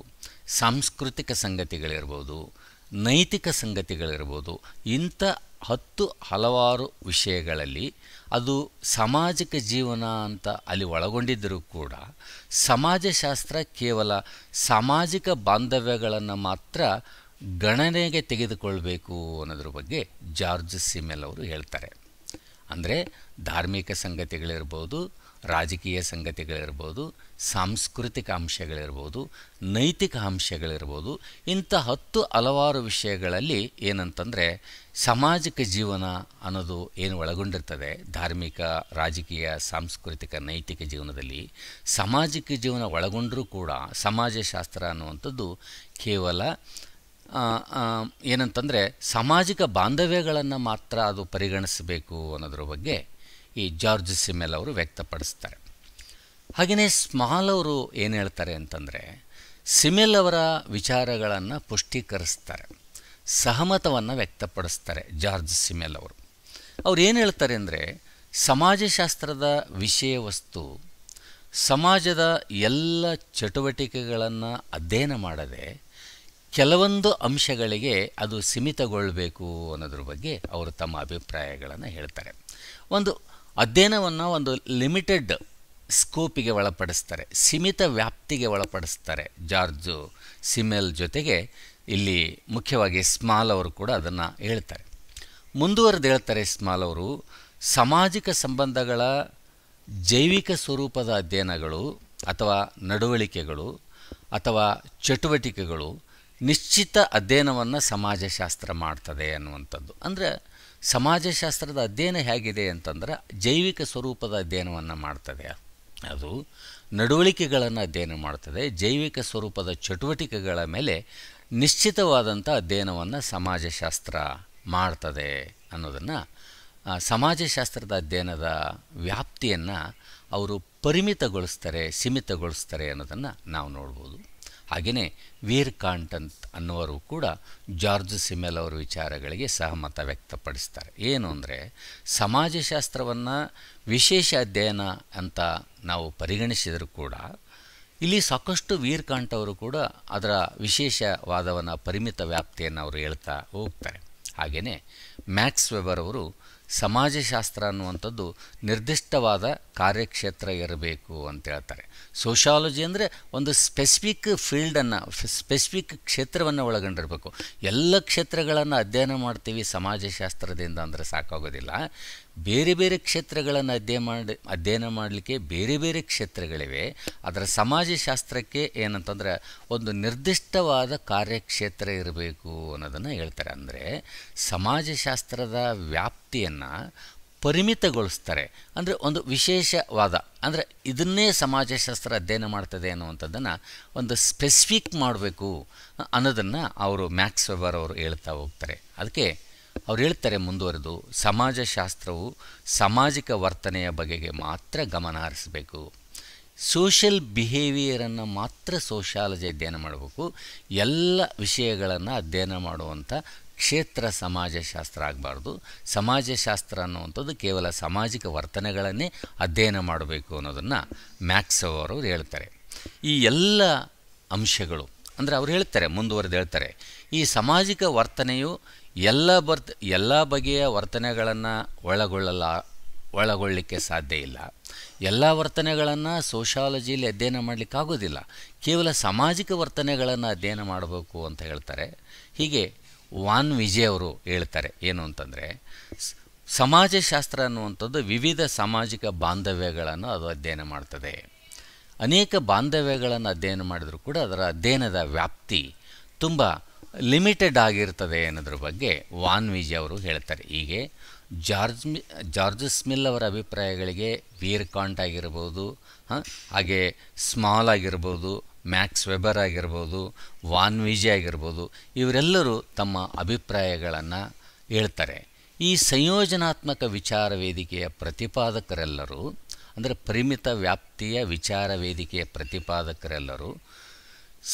ಸಾಂಸ್ಕೃತಿಕ ಸಂಗತಿಗಳಿರ್ಬೋದು ನೈತಿಕ ಸಂಗತಿಗಳಿರ್ಬೋದು ಇಂಥ ಹತ್ತು ಹಲವಾರು ವಿಷಯಗಳಲ್ಲಿ ಅದು ಸಾಮಾಜಿಕ ಜೀವನ ಅಂತ ಅಲ್ಲಿ ಒಳಗೊಂಡಿದ್ದರೂ ಕೂಡ ಸಮಾಜಶಾಸ್ತ್ರ ಕೇವಲ ಸಾಮಾಜಿಕ ಬಾಂಧವ್ಯಗಳನ್ನು ಮಾತ್ರ ಗಣನೆಗೆ ತೆಗೆದುಕೊಳ್ಬೇಕು ಅನ್ನೋದ್ರ ಬಗ್ಗೆ ಜಾರ್ಜ್ ಸಿಮೆಲ್ ಅವರು ಹೇಳ್ತಾರೆ ಅಂದರೆ ಧಾರ್ಮಿಕ ಸಂಗತಿಗಳಿರ್ಬೋದು ರಾಜಕೀಯ ಸಂಗತಿಗಳಿರ್ಬೋದು ಸಾಂಸ್ಕೃತಿಕ ಅಂಶಗಳಿರ್ಬೋದು ನೈತಿಕ ಅಂಶಗಳಿರ್ಬೋದು ಇಂಥ ಹತ್ತು ಹಲವಾರು ವಿಷಯಗಳಲ್ಲಿ ಏನಂತಂದರೆ ಸಾಮಾಜಿಕ ಜೀವನ ಅನ್ನೋದು ಏನು ಒಳಗೊಂಡಿರ್ತದೆ ಧಾರ್ಮಿಕ ರಾಜಕೀಯ ಸಾಂಸ್ಕೃತಿಕ ನೈತಿಕ ಜೀವನದಲ್ಲಿ ಸಾಮಾಜಿಕ ಜೀವನ ಒಳಗೊಂಡರೂ ಕೂಡ ಸಮಾಜಶಾಸ್ತ್ರ ಅನ್ನುವಂಥದ್ದು ಕೇವಲ ಏನಂತಂದರೆ ಸಾಮಾಜಿಕ ಬಾಂಧವ್ಯಗಳನ್ನು ಮಾತ್ರ ಅದು ಪರಿಗಣಿಸಬೇಕು ಅನ್ನೋದ್ರ ಬಗ್ಗೆ ಈ ಜಾರ್ಜ್ ಸಿಮೆಲ್ ಅವರು ವ್ಯಕ್ತಪಡಿಸ್ತಾರೆ ಹಾಗೆಯೇ ಸ್ಮಾಲ್ ಅವರು ಏನು ಹೇಳ್ತಾರೆ ಅಂತಂದರೆ ಸಿಮಿಲ್ ಅವರ ವಿಚಾರಗಳನ್ನು ಪುಷ್ಟೀಕರಿಸ್ತಾರೆ ಸಹಮತವನ್ನು ವ್ಯಕ್ತಪಡಿಸ್ತಾರೆ ಜಾರ್ಜ್ ಸಿಮೆಲ್ ಅವರು ಅವ್ರು ಏನು ಹೇಳ್ತಾರೆ ಅಂದರೆ ಸಮಾಜಶಾಸ್ತ್ರದ ವಿಷಯ ವಸ್ತು ಸಮಾಜದ ಎಲ್ಲ ಚಟುವಟಿಕೆಗಳನ್ನು ಅಧ್ಯಯನ ಮಾಡದೆ ಕೆಲವೊಂದು ಅಂಶಗಳಿಗೆ ಅದು ಸೀಮಿತಗೊಳ್ಳಬೇಕು ಅನ್ನೋದ್ರ ಬಗ್ಗೆ ಅವರು ತಮ್ಮ ಅಭಿಪ್ರಾಯಗಳನ್ನು ಹೇಳ್ತಾರೆ ಒಂದು ಅಧ್ಯಯನವನ್ನು ಒಂದು ಲಿಮಿಟೆಡ್ ಸ್ಕೋಪಿಗೆ ಒಳಪಡಿಸ್ತಾರೆ ಸೀಮಿತ ವ್ಯಾಪ್ತಿಗೆ ಒಳಪಡಿಸ್ತಾರೆ ಜಾರ್ಜು ಸಿಮೆಲ್ ಜೊತೆಗೆ ಇಲ್ಲಿ ಮುಖ್ಯವಾಗಿ ಸ್ಮಾಲ್ ಅವರು ಕೂಡ ಅದನ್ನು ಹೇಳ್ತಾರೆ ಮುಂದುವರೆದು ಹೇಳ್ತಾರೆ ಸ್ಮಾಲ್ ಅವರು ಸಾಮಾಜಿಕ ಸಂಬಂಧಗಳ ಜೈವಿಕ ಸ್ವರೂಪದ ಅಧ್ಯಯನಗಳು ಅಥವಾ ನಡವಳಿಕೆಗಳು ಅಥವಾ ಚಟುವಟಿಕೆಗಳು ನಿಶ್ಚಿತ ಅಧ್ಯಯನವನ್ನು ಸಮಾಜಶಾಸ್ತ್ರ ಮಾಡ್ತದೆ ಅನ್ನುವಂಥದ್ದು ಅಂದರೆ ಸಮಾಜಶಾಸ್ತ್ರದ ಅಧ್ಯಯನ ಹೇಗಿದೆ ಅಂತಂದ್ರೆ ಜೈವಿಕ ಸ್ವರೂಪದ ಅಧ್ಯಯನವನ್ನು ಮಾಡ್ತದೆ ಅದು ನಡವಳಿಕೆಗಳನ್ನು ಅಧ್ಯಯನ ಮಾಡ್ತದೆ ಜೈವಿಕ ಸ್ವರೂಪದ ಚಟುವಟಿಕೆಗಳ ಮೇಲೆ ನಿಶ್ಚಿತವಾದಂಥ ಅಧ್ಯಯನವನ್ನು ಸಮಾಜಶಾಸ್ತ್ರ ಮಾಡ್ತದೆ ಅನ್ನೋದನ್ನು ಸಮಾಜಶಾಸ್ತ್ರದ ಅಧ್ಯಯನದ ವ್ಯಾಪ್ತಿಯನ್ನು ಅವರು ಪರಿಮಿತಗೊಳಿಸ್ತಾರೆ ಸೀಮಿತಗೊಳಿಸ್ತಾರೆ ಅನ್ನೋದನ್ನು ನಾವು ನೋಡ್ಬೋದು ಹಾಗೆಯೇ ವೀರ್ ಕಾಂಟ್ ಅಂತ ಅನ್ನುವರು ಕೂಡ ಜಾರ್ಜ್ ಸಿಮೆಲ್ ಅವರ ವಿಚಾರಗಳಿಗೆ ಸಹಮತ ವ್ಯಕ್ತಪಡಿಸ್ತಾರೆ ಏನು ಅಂದರೆ ಸಮಾಜಶಾಸ್ತ್ರವನ್ನು ವಿಶೇಷ ಅಧ್ಯಯನ ಅಂತ ನಾವು ಪರಿಗಣಿಸಿದರೂ ಕೂಡ ಇಲ್ಲಿ ಸಾಕಷ್ಟು ವೀರ್ ಕಾಂಟ್ ಅವರು ಕೂಡ ಅದರ ವಿಶೇಷವಾದವನ ಪರಿಮಿತ ವ್ಯಾಪ್ತಿಯನ್ನು ಅವರು ಹೇಳ್ತಾ ಹೋಗ್ತಾರೆ ಹಾಗೆಯೇ ಮ್ಯಾಕ್ಸ್ ವೆಬರ್ ಅವರು ಸಮಾಜಶಾಸ್ತ್ರ ಅನ್ನುವಂಥದ್ದು ನಿರ್ದಿಷ್ಟವಾದ ಕಾರ್ಯಕ್ಷೇತ್ರ ಇರಬೇಕು ಅಂತ ಹೇಳ್ತಾರೆ ಸೋಷಾಲಜಿ ಅಂದರೆ ಒಂದು ಸ್ಪೆಸಿಫಿಕ್ ಫೀಲ್ಡನ್ನು ಸ್ಪೆಸಿಫಿಕ್ ಕ್ಷೇತ್ರವನ್ನು ಒಳಗೊಂಡಿರಬೇಕು ಎಲ್ಲ ಕ್ಷೇತ್ರಗಳನ್ನು ಅಧ್ಯಯನ ಮಾಡ್ತೀವಿ ಸಮಾಜಶಾಸ್ತ್ರದಿಂದ ಅಂದರೆ ಸಾಕಾಗೋದಿಲ್ಲ ಬೇರೆ ಬೇರೆ ಕ್ಷೇತ್ರಗಳನ್ನು ಅಧ್ಯಯನ ಮಾಡಿ ಅಧ್ಯಯನ ಮಾಡಲಿಕ್ಕೆ ಬೇರೆ ಬೇರೆ ಕ್ಷೇತ್ರಗಳಿವೆ ಅದರ ಸಮಾಜಶಾಸ್ತ್ರಕ್ಕೆ ಏನಂತಂದರೆ ಒಂದು ನಿರ್ದಿಷ್ಟವಾದ ಕಾರ್ಯಕ್ಷೇತ್ರ ಇರಬೇಕು ಅನ್ನೋದನ್ನು ಹೇಳ್ತಾರೆ ಅಂದರೆ ಸಮಾಜಶಾಸ್ತ್ರದ ವ್ಯಾಪ್ತಿಯನ್ನು ಪರಿಮಿತಗೊಳಿಸ್ತಾರೆ ಅಂದರೆ ಒಂದು ವಿಶೇಷವಾದ ಅಂದರೆ ಇದನ್ನೇ ಸಮಾಜಶಾಸ್ತ್ರ ಅಧ್ಯಯನ ಮಾಡ್ತದೆ ಅನ್ನುವಂಥದ್ದನ್ನು ಒಂದು ಸ್ಪೆಸಿಫಿಕ್ ಮಾಡಬೇಕು ಅನ್ನೋದನ್ನು ಅವರು ಮ್ಯಾಕ್ಸ್ ವೆಬರ್ ಅವರು ಹೇಳ್ತಾ ಹೋಗ್ತಾರೆ ಅದಕ್ಕೆ ಅವ್ರು ಹೇಳ್ತಾರೆ ಮುಂದುವರೆದು ಸಮಾಜಶಾಸ್ತ್ರವು ಸಾಮಾಜಿಕ ವರ್ತನೆಯ ಬಗೆಗೆ ಮಾತ್ರ ಗಮನ ಹರಿಸಬೇಕು ಸೋಷಿಯಲ್ ಬಿಹೇವಿಯರನ್ನು ಮಾತ್ರ ಸೋಷಿಯಾಲಜಿ ಅಧ್ಯಯನ ಮಾಡಬೇಕು ಎಲ್ಲ ವಿಷಯಗಳನ್ನು ಅಧ್ಯಯನ ಮಾಡುವಂಥ ಕ್ಷೇತ್ರ ಸಮಾಜಶಾಸ್ತ್ರ ಆಗಬಾರ್ದು ಸಮಾಜಶಾಸ್ತ್ರ ಅನ್ನುವಂಥದ್ದು ಕೇವಲ ಸಾಮಾಜಿಕ ವರ್ತನೆಗಳನ್ನೇ ಅಧ್ಯಯನ ಮಾಡಬೇಕು ಅನ್ನೋದನ್ನು ಮ್ಯಾಕ್ಸ್ ಅವರು ಹೇಳ್ತಾರೆ ಈ ಎಲ್ಲ ಅಂಶಗಳು ಅಂದರೆ ಅವ್ರು ಹೇಳ್ತಾರೆ ಮುಂದುವರೆದು ಹೇಳ್ತಾರೆ ಈ ಸಾಮಾಜಿಕ ವರ್ತನೆಯು ಎಲ್ಲ ಬರ್ತ್ ಎಲ್ಲ ಬಗೆಯ ವರ್ತನೆಗಳನ್ನು ಒಳಗೊಳ್ಳಲ್ಲ ಒಳಗೊಳ್ಳಲಿಕ್ಕೆ ಸಾಧ್ಯ ಇಲ್ಲ ಎಲ್ಲ ವರ್ತನೆಗಳನ್ನು ಸೋಷಾಲಜಿಯಲ್ಲಿ ಅಧ್ಯಯನ ಮಾಡಲಿಕ್ಕಾಗೋದಿಲ್ಲ ಕೇವಲ ಸಾಮಾಜಿಕ ವರ್ತನೆಗಳನ್ನು ಅಧ್ಯಯನ ಮಾಡಬೇಕು ಅಂತ ಹೇಳ್ತಾರೆ ಹೀಗೆ ವಾನ್ ವಿಜಯ್ ಅವರು ಹೇಳ್ತಾರೆ ಏನು ಅಂತಂದರೆ ಸಮಾಜಶಾಸ್ತ್ರ ಅನ್ನುವಂಥದ್ದು ವಿವಿಧ ಸಾಮಾಜಿಕ ಬಾಂಧವ್ಯಗಳನ್ನು ಅದು ಅಧ್ಯಯನ ಮಾಡ್ತದೆ ಅನೇಕ ಬಾಂಧವ್ಯಗಳನ್ನು ಅಧ್ಯಯನ ಮಾಡಿದರೂ ಕೂಡ ಅದರ ಅಧ್ಯಯನದ ವ್ಯಾಪ್ತಿ ತುಂಬ ಲಿಮಿಟೆಡ್ ಆಗಿರ್ತದೆ ಅನ್ನೋದ್ರ ಬಗ್ಗೆ ವಾನ್ ವಿಜಯ್ ಅವರು ಹೇಳ್ತಾರೆ ಹೀಗೆ ಜಾರ್ಜ್ ಮಿ ಜಾರ್ಜ್ ಸ್ಮಿಲ್ ಅವರ ಅಭಿಪ್ರಾಯಗಳಿಗೆ ವೀರ್ ಕಾಂಟ್ ಆಗಿರ್ಬೋದು ಹಾಂ ಹಾಗೆ ಸ್ಮಾಲ್ ಆಗಿರ್ಬೋದು ಮ್ಯಾಕ್ಸ್ ವೆಬರ್ ಆಗಿರ್ಬೋದು ವಾನ್ ವಿಜಿ ಆಗಿರ್ಬೋದು ಇವರೆಲ್ಲರೂ ತಮ್ಮ ಅಭಿಪ್ರಾಯಗಳನ್ನು ಹೇಳ್ತಾರೆ ಈ ಸಂಯೋಜನಾತ್ಮಕ ವಿಚಾರ ವೇದಿಕೆಯ ಪ್ರತಿಪಾದಕರೆಲ್ಲರೂ ಅಂದರೆ ಪರಿಮಿತ ವ್ಯಾಪ್ತಿಯ ವಿಚಾರ ವೇದಿಕೆಯ ಪ್ರತಿಪಾದಕರೆಲ್ಲರೂ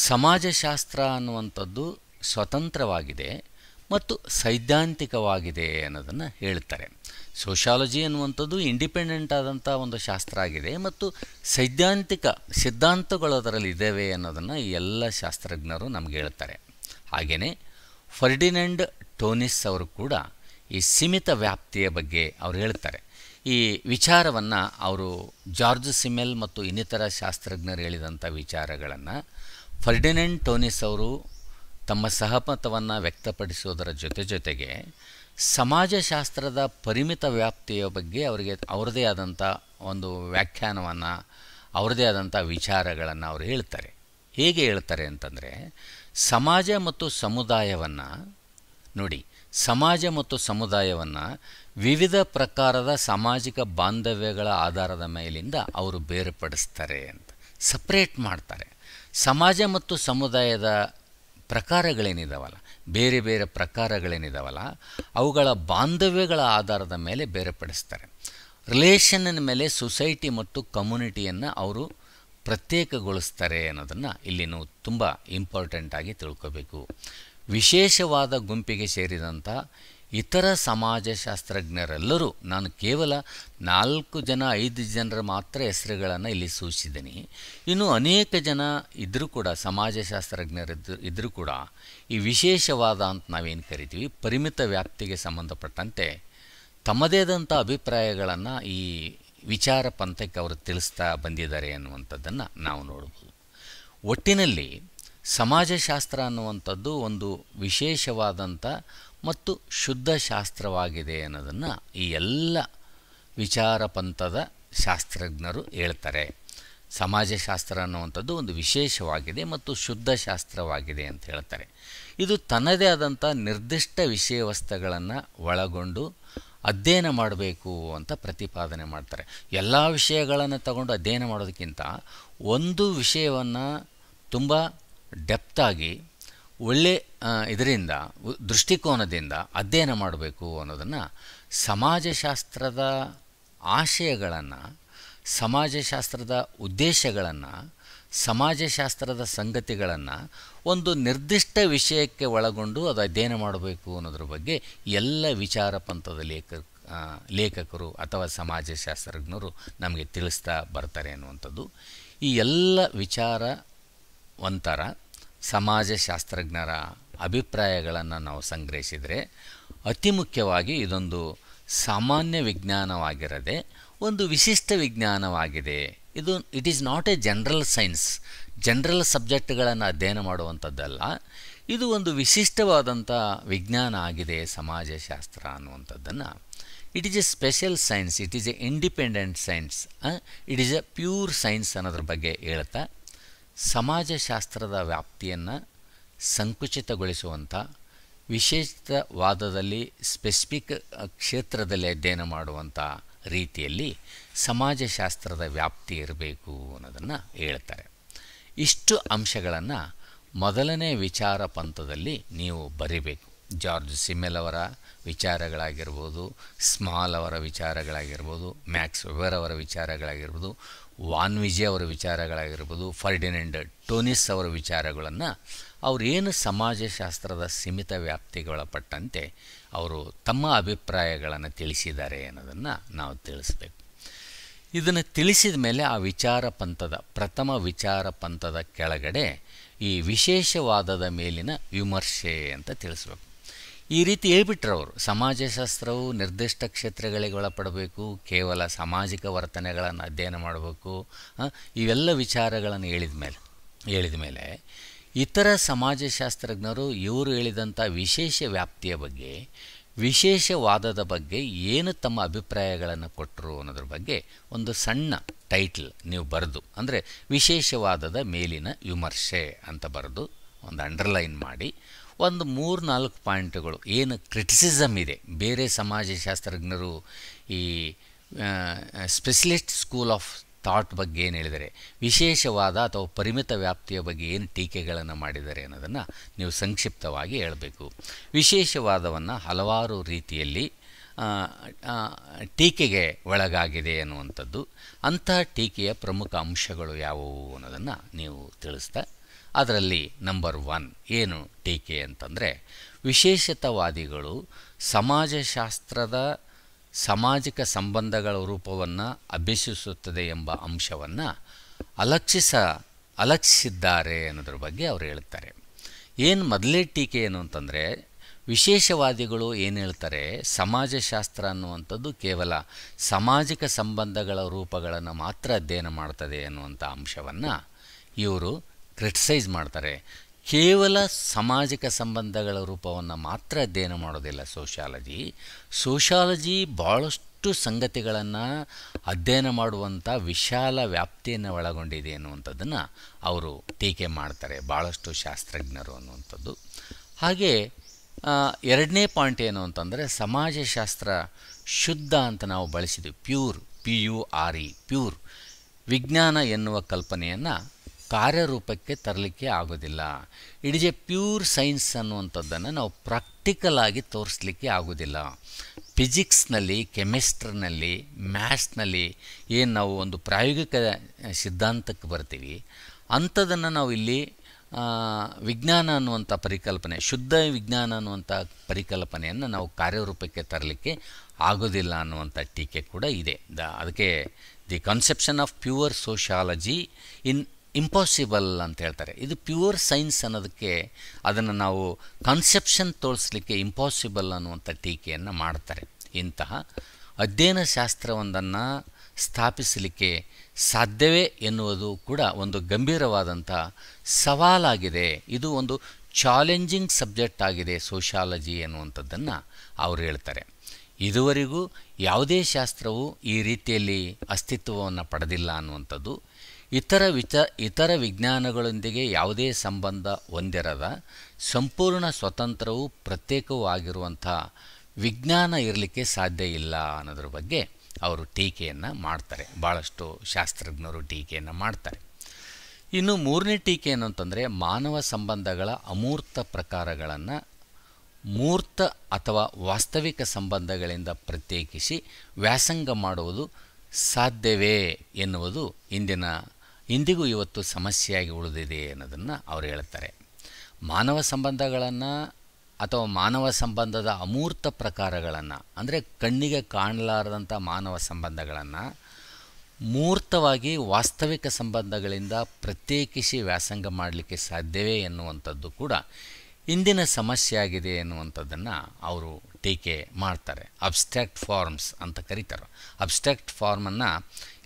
ಸಮಾಜಶಾಸ್ತ್ರ ಅನ್ನುವಂಥದ್ದು ಸ್ವತಂತ್ರವಾಗಿದೆ ಮತ್ತು ಸೈದ್ಧಾಂತಿಕವಾಗಿದೆ ಅನ್ನೋದನ್ನು ಹೇಳ್ತಾರೆ ಸೋಷಾಲಜಿ ಅನ್ನುವಂಥದ್ದು ಇಂಡಿಪೆಂಡೆಂಟ್ ಆದಂಥ ಒಂದು ಶಾಸ್ತ್ರ ಆಗಿದೆ ಮತ್ತು ಸೈದ್ಧಾಂತಿಕ ಸಿದ್ಧಾಂತಗಳು ಅದರಲ್ಲಿ ಇದ್ದಾವೆ ಅನ್ನೋದನ್ನು ಈ ಎಲ್ಲ ಶಾಸ್ತ್ರಜ್ಞರು ನಮಗೆ ಹೇಳ್ತಾರೆ ಹಾಗೆಯೇ ಫರ್ಡಿನೆಂಡ್ ಟೋನಿಸ್ ಅವರು ಕೂಡ ಈ ಸೀಮಿತ ವ್ಯಾಪ್ತಿಯ ಬಗ್ಗೆ ಅವರು ಹೇಳ್ತಾರೆ ಈ ವಿಚಾರವನ್ನು ಅವರು ಜಾರ್ಜ್ ಸಿಮೆಲ್ ಮತ್ತು ಇನ್ನಿತರ ಶಾಸ್ತ್ರಜ್ಞರು ಹೇಳಿದಂಥ ವಿಚಾರಗಳನ್ನು ಫರ್ಡಿನೆಂಡ್ ಟೋನಿಸ್ ಅವರು ತಮ್ಮ ಸಹಮತವನ್ನು ವ್ಯಕ್ತಪಡಿಸುವುದರ ಜೊತೆ ಜೊತೆಗೆ ಸಮಾಜಶಾಸ್ತ್ರದ ಪರಿಮಿತ ವ್ಯಾಪ್ತಿಯ ಬಗ್ಗೆ ಅವರಿಗೆ ಅವರದೇ ಆದಂಥ ಒಂದು ವ್ಯಾಖ್ಯಾನವನ್ನು ಅವರದೇ ಆದಂಥ ವಿಚಾರಗಳನ್ನು ಅವರು ಹೇಳ್ತಾರೆ ಹೇಗೆ ಹೇಳ್ತಾರೆ ಅಂತಂದರೆ ಸಮಾಜ ಮತ್ತು ಸಮುದಾಯವನ್ನು ನೋಡಿ ಸಮಾಜ ಮತ್ತು ಸಮುದಾಯವನ್ನು ವಿವಿಧ ಪ್ರಕಾರದ ಸಾಮಾಜಿಕ ಬಾಂಧವ್ಯಗಳ ಆಧಾರದ ಮೇಲಿಂದ ಅವರು ಬೇರ್ಪಡಿಸ್ತಾರೆ ಅಂತ ಸಪ್ರೇಟ್ ಮಾಡ್ತಾರೆ ಸಮಾಜ ಮತ್ತು ಸಮುದಾಯದ ಪ್ರಕಾರಗಳೇನಿದಾವಲ್ಲ ಬೇರೆ ಬೇರೆ ಪ್ರಕಾರಗಳೇನಿದಾವಲ್ಲ ಅವುಗಳ ಬಾಂಧವ್ಯಗಳ ಆಧಾರದ ಮೇಲೆ ಬೇರ್ಪಡಿಸ್ತಾರೆ ರಿಲೇಷನ್ನ ಮೇಲೆ ಸೊಸೈಟಿ ಮತ್ತು ಕಮ್ಯುನಿಟಿಯನ್ನು ಅವರು ಪ್ರತ್ಯೇಕಗೊಳಿಸ್ತಾರೆ ಅನ್ನೋದನ್ನು ಇಲ್ಲಿ ನಾವು ತುಂಬ ಇಂಪಾರ್ಟೆಂಟಾಗಿ ತಿಳ್ಕೋಬೇಕು ವಿಶೇಷವಾದ ಗುಂಪಿಗೆ ಸೇರಿದಂಥ ಇತರ ಸಮಾಜಶಾಸ್ತ್ರಜ್ಞರೆಲ್ಲರೂ ನಾನು ಕೇವಲ ನಾಲ್ಕು ಜನ ಐದು ಜನರ ಮಾತ್ರ ಹೆಸರುಗಳನ್ನು ಇಲ್ಲಿ ಸೂಚಿಸಿದ್ದೀನಿ ಇನ್ನು ಅನೇಕ ಜನ ಇದ್ದರೂ ಕೂಡ ಸಮಾಜಶಾಸ್ತ್ರಜ್ಞರ ಇದ್ದರೂ ಕೂಡ ಈ ವಿಶೇಷವಾದ ಅಂತ ನಾವೇನು ಕರಿತೀವಿ ಪರಿಮಿತ ವ್ಯಾಪ್ತಿಗೆ ಸಂಬಂಧಪಟ್ಟಂತೆ ತಮ್ಮದೇ ಆದಂಥ ಅಭಿಪ್ರಾಯಗಳನ್ನು ಈ ವಿಚಾರ ಪಂಥಕ್ಕೆ ಅವರು ತಿಳಿಸ್ತಾ ಬಂದಿದ್ದಾರೆ ಅನ್ನುವಂಥದ್ದನ್ನು ನಾವು ನೋಡ್ಬೋದು ಒಟ್ಟಿನಲ್ಲಿ ಸಮಾಜಶಾಸ್ತ್ರ ಅನ್ನುವಂಥದ್ದು ಒಂದು ವಿಶೇಷವಾದಂಥ ಮತ್ತು ಶುದ್ಧ ಶಾಸ್ತ್ರವಾಗಿದೆ ಅನ್ನೋದನ್ನು ಈ ಎಲ್ಲ ವಿಚಾರ ಪಂಥದ ಶಾಸ್ತ್ರಜ್ಞರು ಹೇಳ್ತಾರೆ ಸಮಾಜಶಾಸ್ತ್ರ ಅನ್ನುವಂಥದ್ದು ಒಂದು ವಿಶೇಷವಾಗಿದೆ ಮತ್ತು ಶುದ್ಧ ಶಾಸ್ತ್ರವಾಗಿದೆ ಅಂತ ಹೇಳ್ತಾರೆ ಇದು ತನ್ನದೇ ಆದಂಥ ನಿರ್ದಿಷ್ಟ ವಿಷಯ ವಸ್ತುಗಳನ್ನು ಒಳಗೊಂಡು ಅಧ್ಯಯನ ಮಾಡಬೇಕು ಅಂತ ಪ್ರತಿಪಾದನೆ ಮಾಡ್ತಾರೆ ಎಲ್ಲ ವಿಷಯಗಳನ್ನು ತಗೊಂಡು ಅಧ್ಯಯನ ಮಾಡೋದಕ್ಕಿಂತ ಒಂದು ವಿಷಯವನ್ನು ತುಂಬ ಡೆಪ್ತಾಗಿ ಒಳ್ಳೆ ಇದರಿಂದ ದೃಷ್ಟಿಕೋನದಿಂದ ಅಧ್ಯಯನ ಮಾಡಬೇಕು ಅನ್ನೋದನ್ನು ಸಮಾಜಶಾಸ್ತ್ರದ ಆಶಯಗಳನ್ನು ಸಮಾಜಶಾಸ್ತ್ರದ ಉದ್ದೇಶಗಳನ್ನು ಸಮಾಜಶಾಸ್ತ್ರದ ಸಂಗತಿಗಳನ್ನು ಒಂದು ನಿರ್ದಿಷ್ಟ ವಿಷಯಕ್ಕೆ ಒಳಗೊಂಡು ಅದು ಅಧ್ಯಯನ ಮಾಡಬೇಕು ಅನ್ನೋದ್ರ ಬಗ್ಗೆ ಎಲ್ಲ ವಿಚಾರ ಪಂಥದ ಲೇಖಕ್ ಲೇಖಕರು ಅಥವಾ ಸಮಾಜಶಾಸ್ತ್ರಜ್ಞರು ನಮಗೆ ತಿಳಿಸ್ತಾ ಬರ್ತಾರೆ ಅನ್ನುವಂಥದ್ದು ಈ ಎಲ್ಲ ವಿಚಾರ ಒಂಥರ ಸಮಾಜಶಾಸ್ತ್ರಜ್ಞರ ಅಭಿಪ್ರಾಯಗಳನ್ನು ನಾವು ಸಂಗ್ರಹಿಸಿದರೆ ಅತಿ ಮುಖ್ಯವಾಗಿ ಇದೊಂದು ಸಾಮಾನ್ಯ ವಿಜ್ಞಾನವಾಗಿರದೆ ಒಂದು ವಿಶಿಷ್ಟ ವಿಜ್ಞಾನವಾಗಿದೆ ಇದು it is not a general science general ಸಬ್ಜೆಕ್ಟ್ಗಳನ್ನು ಅಧ್ಯಯನ ಮಾಡುವಂಥದ್ದಲ್ಲ ಇದು ಒಂದು ವಿಶಿಷ್ಟವಾದಂಥ ವಿಜ್ಞಾನ ಆಗಿದೆ ಸಮಾಜಶಾಸ್ತ್ರ ಅನ್ನುವಂಥದ್ದನ್ನು it is a special science it is a independent science it is a pure science ಅನ್ನೋದ್ರ ಬಗ್ಗೆ ಹೇಳ್ತಾ ಸಮಾಜಶಾಸ್ತ್ರದ ವ್ಯಾಪ್ತಿಯನ್ನು ಸಂಕುಚಿತಗೊಳಿಸುವಂಥ ವಿಶೇಷವಾದದಲ್ಲಿ ಸ್ಪೆಸಿಫಿಕ್ ಕ್ಷೇತ್ರದಲ್ಲಿ ಅಧ್ಯಯನ ಮಾಡುವಂಥ ರೀತಿಯಲ್ಲಿ ಸಮಾಜಶಾಸ್ತ್ರದ ವ್ಯಾಪ್ತಿ ಇರಬೇಕು ಅನ್ನೋದನ್ನು ಹೇಳ್ತಾರೆ ಇಷ್ಟು ಅಂಶಗಳನ್ನು ಮೊದಲನೇ ವಿಚಾರ ಪಂಥದಲ್ಲಿ ನೀವು ಬರೀಬೇಕು ಜಾರ್ಜ್ ಸಿಮ್ಮೆಲ್ ಅವರ ವಿಚಾರಗಳಾಗಿರ್ಬೋದು ಸ್ಮಾಲ್ ಅವರ ವಿಚಾರಗಳಾಗಿರ್ಬೋದು ಮ್ಯಾಕ್ಸ್ ವೆಬರ್ ಅವರ ವಿಚಾರಗಳಾಗಿರ್ಬೋದು ವಾನ್ವಿಜೆ ಅವರ ವಿಚಾರಗಳಾಗಿರ್ಬೋದು ಫರ್ಡಿನೆಂಡ್ ಟೋನಿಸ್ ಅವರ ವಿಚಾರಗಳನ್ನು ಅವರೇನು ಸಮಾಜಶಾಸ್ತ್ರದ ಸೀಮಿತ ವ್ಯಾಪ್ತಿಗೊಳಪಟ್ಟಂತೆ ಅವರು ತಮ್ಮ ಅಭಿಪ್ರಾಯಗಳನ್ನು ತಿಳಿಸಿದ್ದಾರೆ ಅನ್ನೋದನ್ನು ನಾವು ತಿಳಿಸ್ಬೇಕು ಇದನ್ನು ತಿಳಿಸಿದ ಮೇಲೆ ಆ ವಿಚಾರ ಪಂಥದ ಪ್ರಥಮ ವಿಚಾರ ಪಂಥದ ಕೆಳಗಡೆ ಈ ವಿಶೇಷವಾದದ ಮೇಲಿನ ವಿಮರ್ಶೆ ಅಂತ ತಿಳಿಸ್ಬೇಕು ಈ ರೀತಿ ಹೇಳ್ಬಿಟ್ರು ಅವರು ಸಮಾಜಶಾಸ್ತ್ರವು ನಿರ್ದಿಷ್ಟ ಕ್ಷೇತ್ರಗಳಿಗೆ ಒಳಪಡಬೇಕು ಕೇವಲ ಸಾಮಾಜಿಕ ವರ್ತನೆಗಳನ್ನು ಅಧ್ಯಯನ ಮಾಡಬೇಕು ಇವೆಲ್ಲ ವಿಚಾರಗಳನ್ನು ಹೇಳಿದ ಮೇಲೆ ಹೇಳಿದ ಮೇಲೆ ಇತರ ಸಮಾಜಶಾಸ್ತ್ರಜ್ಞರು ಇವರು ಹೇಳಿದಂಥ ವಿಶೇಷ ವ್ಯಾಪ್ತಿಯ ಬಗ್ಗೆ ವಿಶೇಷವಾದದ ಬಗ್ಗೆ ಏನು ತಮ್ಮ ಅಭಿಪ್ರಾಯಗಳನ್ನು ಕೊಟ್ಟರು ಅನ್ನೋದ್ರ ಬಗ್ಗೆ ಒಂದು ಸಣ್ಣ ಟೈಟ್ಲ್ ನೀವು ಬರೆದು ಅಂದರೆ ವಿಶೇಷವಾದದ ಮೇಲಿನ ವಿಮರ್ಶೆ ಅಂತ ಬರೆದು ಒಂದು ಅಂಡರ್ಲೈನ್ ಮಾಡಿ ಒಂದು ಮೂರು ನಾಲ್ಕು ಪಾಯಿಂಟ್ಗಳು ಏನು ಕ್ರಿಟಿಸಿಸಮ್ ಇದೆ ಬೇರೆ ಸಮಾಜಶಾಸ್ತ್ರಜ್ಞರು ಈ ಸ್ಪೆಷಲಿಸ್ಟ್ ಸ್ಕೂಲ್ ಆಫ್ ಥಾಟ್ ಬಗ್ಗೆ ಏನು ಹೇಳಿದರೆ ವಿಶೇಷವಾದ ಅಥವಾ ಪರಿಮಿತ ವ್ಯಾಪ್ತಿಯ ಬಗ್ಗೆ ಏನು ಟೀಕೆಗಳನ್ನು ಮಾಡಿದ್ದಾರೆ ಅನ್ನೋದನ್ನು ನೀವು ಸಂಕ್ಷಿಪ್ತವಾಗಿ ಹೇಳಬೇಕು ವಿಶೇಷವಾದವನ್ನು ಹಲವಾರು ರೀತಿಯಲ್ಲಿ ಟೀಕೆಗೆ ಒಳಗಾಗಿದೆ ಅನ್ನುವಂಥದ್ದು ಅಂತಹ ಟೀಕೆಯ ಪ್ರಮುಖ ಅಂಶಗಳು ಯಾವುವು ಅನ್ನೋದನ್ನು ನೀವು ತಿಳಿಸ್ತಾ ಅದರಲ್ಲಿ ನಂಬರ್ ಒನ್ ಏನು ಟೀಕೆ ಅಂತಂದರೆ ವಿಶೇಷತವಾದಿಗಳು ಸಮಾಜಶಾಸ್ತ್ರದ ಸಾಮಾಜಿಕ ಸಂಬಂಧಗಳ ರೂಪವನ್ನು ಅಭ್ಯಸಿಸುತ್ತದೆ ಎಂಬ ಅಂಶವನ್ನು ಅಲಕ್ಷಿಸ ಅಲಕ್ಷಿಸಿದ್ದಾರೆ ಅನ್ನೋದ್ರ ಬಗ್ಗೆ ಅವರು ಹೇಳ್ತಾರೆ ಏನು ಮೊದಲೇ ಟೀಕೆ ಏನು ಅಂತಂದರೆ ವಿಶೇಷವಾದಿಗಳು ಏನು ಹೇಳ್ತಾರೆ ಸಮಾಜಶಾಸ್ತ್ರ ಅನ್ನುವಂಥದ್ದು ಕೇವಲ ಸಾಮಾಜಿಕ ಸಂಬಂಧಗಳ ರೂಪಗಳನ್ನು ಮಾತ್ರ ಅಧ್ಯಯನ ಮಾಡ್ತದೆ ಅನ್ನುವಂಥ ಅಂಶವನ್ನು ಇವರು ಕ್ರಿಟಿಸೈಸ್ ಮಾಡ್ತಾರೆ ಕೇವಲ ಸಾಮಾಜಿಕ ಸಂಬಂಧಗಳ ರೂಪವನ್ನು ಮಾತ್ರ ಅಧ್ಯಯನ ಮಾಡೋದಿಲ್ಲ ಸೋಷಾಲಜಿ ಸೋಷಾಲಜಿ ಭಾಳಷ್ಟು ಸಂಗತಿಗಳನ್ನು ಅಧ್ಯಯನ ಮಾಡುವಂಥ ವಿಶಾಲ ವ್ಯಾಪ್ತಿಯನ್ನು ಒಳಗೊಂಡಿದೆ ಅನ್ನುವಂಥದ್ದನ್ನು ಅವರು ಟೀಕೆ ಮಾಡ್ತಾರೆ ಭಾಳಷ್ಟು ಶಾಸ್ತ್ರಜ್ಞರು ಅನ್ನುವಂಥದ್ದು ಹಾಗೆ ಎರಡನೇ ಪಾಯಿಂಟ್ ಏನು ಅಂತಂದರೆ ಸಮಾಜಶಾಸ್ತ್ರ ಶುದ್ಧ ಅಂತ ನಾವು ಬಳಸಿದ್ವಿ pure P U R E pure ವಿಜ್ಞಾನ ಎನ್ನುವ ಕಲ್ಪನೆಯನ್ನು ಕಾರ್ಯರೂಪಕ್ಕೆ ತರಲಿಕ್ಕೆ ಆಗೋದಿಲ್ಲ it is a pure science ಅನ್ನುವಂಥದ್ದನ್ನು ನಾವು ಪ್ರಾಕ್ಟಿಕಲ್ ಆಗಿ ತೋರಿಸಲಿಕ್ಕೆ ಆಗೋದಿಲ್ಲ ಫಿಸಿಕ್ಸ್ನಲ್ಲಿ ಕೆಮಿಸ್ಟ್ರಿನಲ್ಲಿ ಮ್ಯಾಥ್ಸ್ನಲ್ಲಿ ಏನು ನಾವು ಒಂದು ಪ್ರಾಯೋಗಿಕ ಸಿದ್ಧಾಂತಕ್ಕೆ ಬರ್ತೀವಿ ಅಂಥದ್ದನ್ನು ನಾವು ಇಲ್ಲಿ ವಿಜ್ಞಾನ ಅನ್ನುವಂಥ ಪರಿಕಲ್ಪನೆ ಶುದ್ಧ ವಿಜ್ಞಾನ ಅನ್ನುವಂಥ ಪರಿಕಲ್ಪನೆಯನ್ನು ನಾವು ಕಾರ್ಯರೂಪಕ್ಕೆ ತರಲಿಕ್ಕೆ ಆಗೋದಿಲ್ಲ ಅನ್ನುವಂಥ ಟೀಕೆ ಕೂಡ ಇದೆ ದ ಅದಕ್ಕೆ the conception of pure sociology in impossible ಅಂತ ಹೇಳ್ತಾರೆ ಇದು ಪ್ಯೂರ್ ಸೈನ್ಸ್ ಅನ್ನೋದಕ್ಕೆ ಅದನ್ನು ನಾವು ಕನ್ಸೆಪ್ಷನ್ ತೋರಿಸಲಿಕ್ಕೆ ಇಂಪಾಸಿಬಲ್ ಅನ್ನುವಂಥ ಟೀಕೆಯನ್ನು ಮಾಡ್ತಾರೆ ಇಂತಹ ಅಧ್ಯಯನ ಶಾಸ್ತ್ರವೊಂದನ್ನು ಸ್ಥಾಪಿಸಲಿಕ್ಕೆ ಸಾಧ್ಯವೇ ಎನ್ನುವುದು ಕೂಡ ಒಂದು ಗಂಭೀರವಾದಂಥ ಸವಾಲಾಗಿದೆ ಇದು ಒಂದು ಚಾಲೆಂಜಿಂಗ್ ಸಬ್ಜೆಕ್ಟ್ ಆಗಿದೆ ಸೋಷಾಲಜಿ ಎನ್ನುವಂಥದ್ದನ್ನು ಅವರು ಹೇಳ್ತಾರೆ ಇದುವರೆಗೂ ಯಾವುದೇ ಶಾಸ್ತ್ರವು ಈ ರೀತಿಯಲ್ಲಿ ಅಸ್ತಿತ್ವವನ್ನು ಪಡೆದಿಲ್ಲ ಅನ್ನುವಂಥದ್ದು ಇತರ ವಿಚ ಇತರ ವಿಜ್ಞಾನಗಳೊಂದಿಗೆ ಯಾವುದೇ ಸಂಬಂಧ ಹೊಂದಿರದ ಸಂಪೂರ್ಣ ಸ್ವತಂತ್ರವೂ ಪ್ರತ್ಯೇಕವೂ ಆಗಿರುವಂಥ ವಿಜ್ಞಾನ ಇರಲಿಕ್ಕೆ ಸಾಧ್ಯ ಇಲ್ಲ ಅನ್ನೋದ್ರ ಬಗ್ಗೆ ಅವರು ಟೀಕೆಯನ್ನು ಮಾಡ್ತಾರೆ ಭಾಳಷ್ಟು ಶಾಸ್ತ್ರಜ್ಞರು ಟೀಕೆಯನ್ನು ಮಾಡ್ತಾರೆ ಇನ್ನು ಮೂರನೇ ಟೀಕೆ ಏನು ಅಂತಂದರೆ ಮಾನವ ಸಂಬಂಧಗಳ ಅಮೂರ್ತ ಪ್ರಕಾರಗಳನ್ನು ಮೂರ್ತ ಅಥವಾ ವಾಸ್ತವಿಕ ಸಂಬಂಧಗಳಿಂದ ಪ್ರತ್ಯೇಕಿಸಿ ವ್ಯಾಸಂಗ ಮಾಡುವುದು ಸಾಧ್ಯವೇ ಎನ್ನುವುದು ಇಂದಿನ ಇಂದಿಗೂ ಇವತ್ತು ಸಮಸ್ಯೆಯಾಗಿ ಉಳಿದಿದೆ ಅನ್ನೋದನ್ನು ಅವರು ಹೇಳ್ತಾರೆ ಮಾನವ ಸಂಬಂಧಗಳನ್ನು ಅಥವಾ ಮಾನವ ಸಂಬಂಧದ ಅಮೂರ್ತ ಪ್ರಕಾರಗಳನ್ನು ಅಂದರೆ ಕಣ್ಣಿಗೆ ಕಾಣಲಾರದಂಥ ಮಾನವ ಸಂಬಂಧಗಳನ್ನು ಮೂರ್ತವಾಗಿ ವಾಸ್ತವಿಕ ಸಂಬಂಧಗಳಿಂದ ಪ್ರತ್ಯೇಕಿಸಿ ವ್ಯಾಸಂಗ ಮಾಡಲಿಕ್ಕೆ ಸಾಧ್ಯವೇ ಎನ್ನುವಂಥದ್ದು ಕೂಡ ಇಂದಿನ ಸಮಸ್ಯೆಯಾಗಿದೆ ಎನ್ನುವಂಥದ್ದನ್ನು ಅವರು ಟೀಕೆ ಮಾಡ್ತಾರೆ ಅಬ್ಸ್ಟ್ರಾಕ್ಟ್ ಫಾರ್ಮ್ಸ್ ಅಂತ ಕರೀತಾರೆ ಅಬ್ಸ್ಟ್ರಾಕ್ಟ್ ಫಾರ್ಮನ್ನು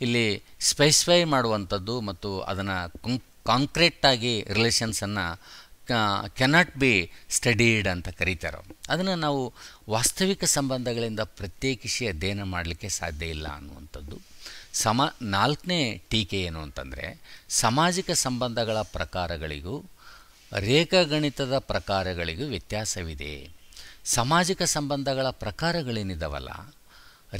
ಇಲ್ಲಿ ಸ್ಪೆಸಿಫೈ ಮಾಡುವಂಥದ್ದು ಮತ್ತು ಅದನ್ನು ಕಾಂಕ್ರೀಟಾಗಿ ರಿಲೇಷನ್ಸನ್ನು ಕೆನಾಟ್ ಬಿ ಸ್ಟಡೀಡ್ ಅಂತ ಕರೀತಾರೆ ಅದನ್ನು ನಾವು ವಾಸ್ತವಿಕ ಸಂಬಂಧಗಳಿಂದ ಪ್ರತ್ಯೇಕಿಸಿ ಅಧ್ಯಯನ ಮಾಡಲಿಕ್ಕೆ ಸಾಧ್ಯ ಇಲ್ಲ ಅನ್ನುವಂಥದ್ದು ಸಮ ನಾಲ್ಕನೇ ಟೀಕೆ ಏನು ಅಂತಂದರೆ ಸಾಮಾಜಿಕ ಸಂಬಂಧಗಳ ಪ್ರಕಾರಗಳಿಗೂ ರೇಖಾಗಣಿತದ ಪ್ರಕಾರಗಳಿಗೂ ವ್ಯತ್ಯಾಸವಿದೆ ಸಾಮಾಜಿಕ ಸಂಬಂಧಗಳ ಪ್ರಕಾರಗಳೇನಿದಾವಲ್ಲ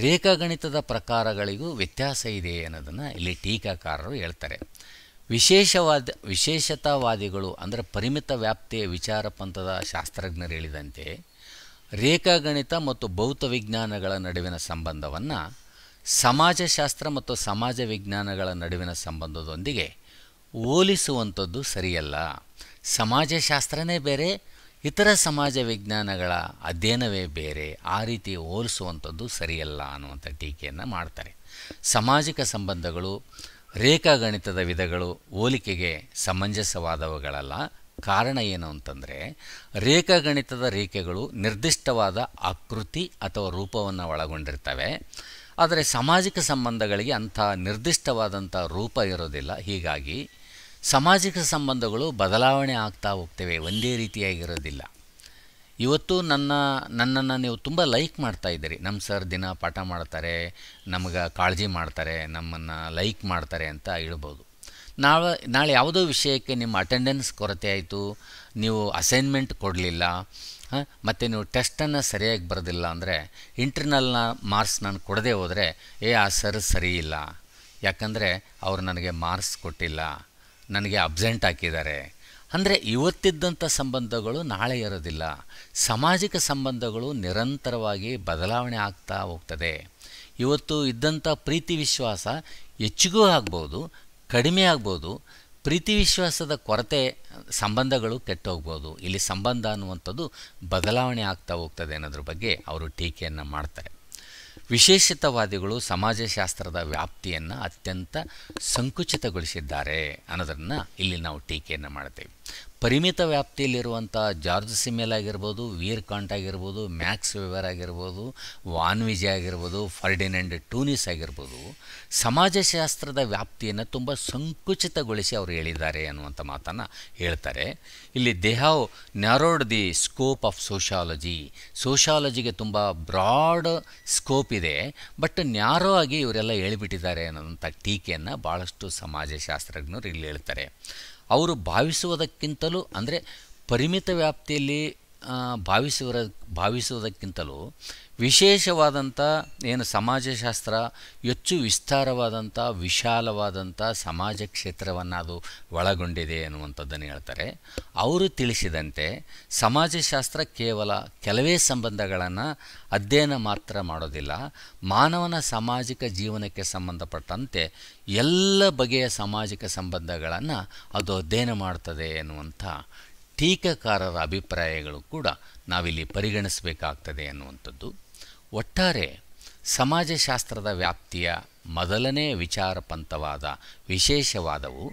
ರೇಖಾಗಣಿತದ ಪ್ರಕಾರಗಳಿಗೂ ವ್ಯತ್ಯಾಸ ಇದೆ ಅನ್ನೋದನ್ನು ಇಲ್ಲಿ ಟೀಕಾಕಾರರು ಹೇಳ್ತಾರೆ ವಿಶೇಷವಾದ ವಿಶೇಷತಾವಾದಿಗಳು ಅಂದರೆ ಪರಿಮಿತ ವ್ಯಾಪ್ತಿಯ ವಿಚಾರ ಪಂಥದ ಶಾಸ್ತ್ರಜ್ಞರು ಹೇಳಿದಂತೆ ರೇಖಾಗಣಿತ ಮತ್ತು ಭೌತ ವಿಜ್ಞಾನಗಳ ನಡುವಿನ ಸಂಬಂಧವನ್ನು ಸಮಾಜಶಾಸ್ತ್ರ ಮತ್ತು ಸಮಾಜ ವಿಜ್ಞಾನಗಳ ನಡುವಿನ ಸಂಬಂಧದೊಂದಿಗೆ ಹೋಲಿಸುವಂಥದ್ದು ಸರಿಯಲ್ಲ ಸಮಾಜಶಾಸ್ತ್ರನೇ ಬೇರೆ ಇತರ ಸಮಾಜ ವಿಜ್ಞಾನಗಳ ಅಧ್ಯಯನವೇ ಬೇರೆ ಆ ರೀತಿ ಹೋಲಿಸುವಂಥದ್ದು ಸರಿಯಲ್ಲ ಅನ್ನುವಂಥ ಟೀಕೆಯನ್ನು ಮಾಡ್ತಾರೆ ಸಾಮಾಜಿಕ ಸಂಬಂಧಗಳು ರೇಖಾಗಣಿತದ ವಿಧಗಳು ಹೋಲಿಕೆಗೆ ಸಮಂಜಸವಾದವುಗಳಲ್ಲ ಕಾರಣ ಏನು ಅಂತಂದರೆ ರೇಖಾಗಣಿತದ ರೇಖೆಗಳು ನಿರ್ದಿಷ್ಟವಾದ ಆಕೃತಿ ಅಥವಾ ರೂಪವನ್ನು ಒಳಗೊಂಡಿರ್ತವೆ ಆದರೆ ಸಾಮಾಜಿಕ ಸಂಬಂಧಗಳಿಗೆ ಅಂಥ ನಿರ್ದಿಷ್ಟವಾದಂಥ ರೂಪ ಇರೋದಿಲ್ಲ ಹೀಗಾಗಿ ಸಾಮಾಜಿಕ ಸಂಬಂಧಗಳು ಬದಲಾವಣೆ ಆಗ್ತಾ ಹೋಗ್ತವೆ ಒಂದೇ ರೀತಿಯಾಗಿರೋದಿಲ್ಲ ಇವತ್ತು ನನ್ನ ನನ್ನನ್ನು ನೀವು ತುಂಬ ಲೈಕ್ ಮಾಡ್ತಾ ಇದ್ದೀರಿ ನಮ್ಮ ಸರ್ ದಿನ ಪಾಠ ಮಾಡ್ತಾರೆ ನಮಗೆ ಕಾಳಜಿ ಮಾಡ್ತಾರೆ ನಮ್ಮನ್ನು ಲೈಕ್ ಮಾಡ್ತಾರೆ ಅಂತ ಹೇಳ್ಬೋದು ನಾಳೆ ನಾಳೆ ಯಾವುದೋ ವಿಷಯಕ್ಕೆ ನಿಮ್ಮ ಅಟೆಂಡೆನ್ಸ್ ಕೊರತೆ ಆಯಿತು ನೀವು ಅಸೈನ್ಮೆಂಟ್ ಕೊಡಲಿಲ್ಲ ಮತ್ತು ನೀವು ಟೆಸ್ಟನ್ನು ಸರಿಯಾಗಿ ಬರೋದಿಲ್ಲ ಅಂದರೆ ಇಂಟರ್ನಲ್ನ ಮಾರ್ಕ್ಸ್ ನಾನು ಕೊಡದೆ ಹೋದರೆ ಏ ಆ ಸರ್ ಸರಿ ಇಲ್ಲ ಯಾಕಂದರೆ ಅವರು ನನಗೆ ಮಾರ್ಕ್ಸ್ ಕೊಟ್ಟಿಲ್ಲ ನನಗೆ ಅಬ್ಸೆಂಟ್ ಹಾಕಿದ್ದಾರೆ ಅಂದರೆ ಇವತ್ತಿದ್ದಂಥ ಸಂಬಂಧಗಳು ನಾಳೆ ಇರೋದಿಲ್ಲ ಸಾಮಾಜಿಕ ಸಂಬಂಧಗಳು ನಿರಂತರವಾಗಿ ಬದಲಾವಣೆ ಆಗ್ತಾ ಹೋಗ್ತದೆ ಇವತ್ತು ಇದ್ದಂಥ ಪ್ರೀತಿ ವಿಶ್ವಾಸ ಹೆಚ್ಚಿಗೂ ಆಗ್ಬೋದು ಕಡಿಮೆ ಆಗ್ಬೋದು ಪ್ರೀತಿ ವಿಶ್ವಾಸದ ಕೊರತೆ ಸಂಬಂಧಗಳು ಕೆಟ್ಟೋಗ್ಬೋದು ಇಲ್ಲಿ ಸಂಬಂಧ ಅನ್ನುವಂಥದ್ದು ಬದಲಾವಣೆ ಆಗ್ತಾ ಹೋಗ್ತದೆ ಅನ್ನೋದ್ರ ಬಗ್ಗೆ ಅವರು ಟೀಕೆಯನ್ನು ಮಾಡ್ತಾರೆ ವಿಶೇಷಿತವಾದಿಗಳು ಸಮಾಜಶಾಸ್ತ್ರದ ವ್ಯಾಪ್ತಿಯನ್ನು ಅತ್ಯಂತ ಸಂಕುಚಿತಗೊಳಿಸಿದ್ದಾರೆ ಅನ್ನೋದನ್ನು ಇಲ್ಲಿ ನಾವು ಟೀಕೆಯನ್ನು ಮಾಡ್ತೇವೆ ಪರಿಮಿತ ವ್ಯಾಪ್ತಿಯಲ್ಲಿರುವಂಥ ಜಾರ್ಜ್ ಸಿಮೆಲ್ ಆಗಿರ್ಬೋದು ವೀರ್ ಕಾಂಟ್ ಆಗಿರ್ಬೋದು ಮ್ಯಾಕ್ಸ್ ವಿವರ್ ಆಗಿರ್ಬೋದು ವಾನ್ ವಿಜಯ್ ಆಗಿರ್ಬೋದು ಫರ್ಡಿನೆಂಡ್ ಟೂನಿಸ್ ಆಗಿರ್ಬೋದು ಸಮಾಜಶಾಸ್ತ್ರದ ವ್ಯಾಪ್ತಿಯನ್ನು ತುಂಬ ಸಂಕುಚಿತಗೊಳಿಸಿ ಅವರು ಹೇಳಿದ್ದಾರೆ ಅನ್ನುವಂಥ ಮಾತನ್ನು ಹೇಳ್ತಾರೆ ಇಲ್ಲಿ they narrowed the scope of sociology ಸೋಷಾಲಜಿಗೆ ತುಂಬ ಬ್ರಾಡ್ ಸ್ಕೋಪ್ ಇದೆ ಬಟ್ ನ್ಯಾರೋ ಆಗಿ ಇವರೆಲ್ಲ ಹೇಳಿಬಿಟ್ಟಿದ್ದಾರೆ ಅನ್ನೋಂಥ ಟೀಕೆಯನ್ನು ಭಾಳಷ್ಟು ಸಮಾಜಶಾಸ್ತ್ರಜ್ಞರು ಇಲ್ಲಿ ಹೇಳ್ತಾರೆ ಅವರು ಭಾವಿಸುವುದಕ್ಕಿಂತಲೂ ಅಂದರೆ ಪರಿಮಿತ ವ್ಯಾಪ್ತಿಯಲ್ಲಿ ಭಾವಿಸುವ ಭಾವಿಸುವುದಕ್ಕಿಂತಲೂ ವಿಶೇಷವಾದಂಥ ಏನು ಸಮಾಜಶಾಸ್ತ್ರ ಹೆಚ್ಚು ವಿಸ್ತಾರವಾದಂಥ ವಿಶಾಲವಾದಂಥ ಸಮಾಜ ಕ್ಷೇತ್ರವನ್ನು ಅದು ಒಳಗೊಂಡಿದೆ ಅನ್ನುವಂಥದ್ದನ್ನು ಹೇಳ್ತಾರೆ ಅವರು ತಿಳಿಸಿದಂತೆ ಸಮಾಜಶಾಸ್ತ್ರ ಕೇವಲ ಕೆಲವೇ ಸಂಬಂಧಗಳನ್ನು ಅಧ್ಯಯನ ಮಾತ್ರ ಮಾಡೋದಿಲ್ಲ ಮಾನವನ ಸಾಮಾಜಿಕ ಜೀವನಕ್ಕೆ ಸಂಬಂಧಪಟ್ಟಂತೆ ಎಲ್ಲ ಬಗೆಯ ಸಾಮಾಜಿಕ ಸಂಬಂಧಗಳನ್ನು ಅದು ಅಧ್ಯಯನ ಮಾಡ್ತದೆ ಎನ್ನುವಂಥ ಟೀಕಾಕಾರರ ಅಭಿಪ್ರಾಯಗಳು ಕೂಡ ನಾವಿಲ್ಲಿ ಪರಿಗಣಿಸಬೇಕಾಗ್ತದೆ ಅನ್ನುವಂಥದ್ದು ಒಟ್ಟಾರೆ ಸಮಾಜಶಾಸ್ತ್ರದ ವ್ಯಾಪ್ತಿಯ ಮೊದಲನೇ ವಿಚಾರ ಪಂಥವಾದ ವಿಶೇಷವಾದವು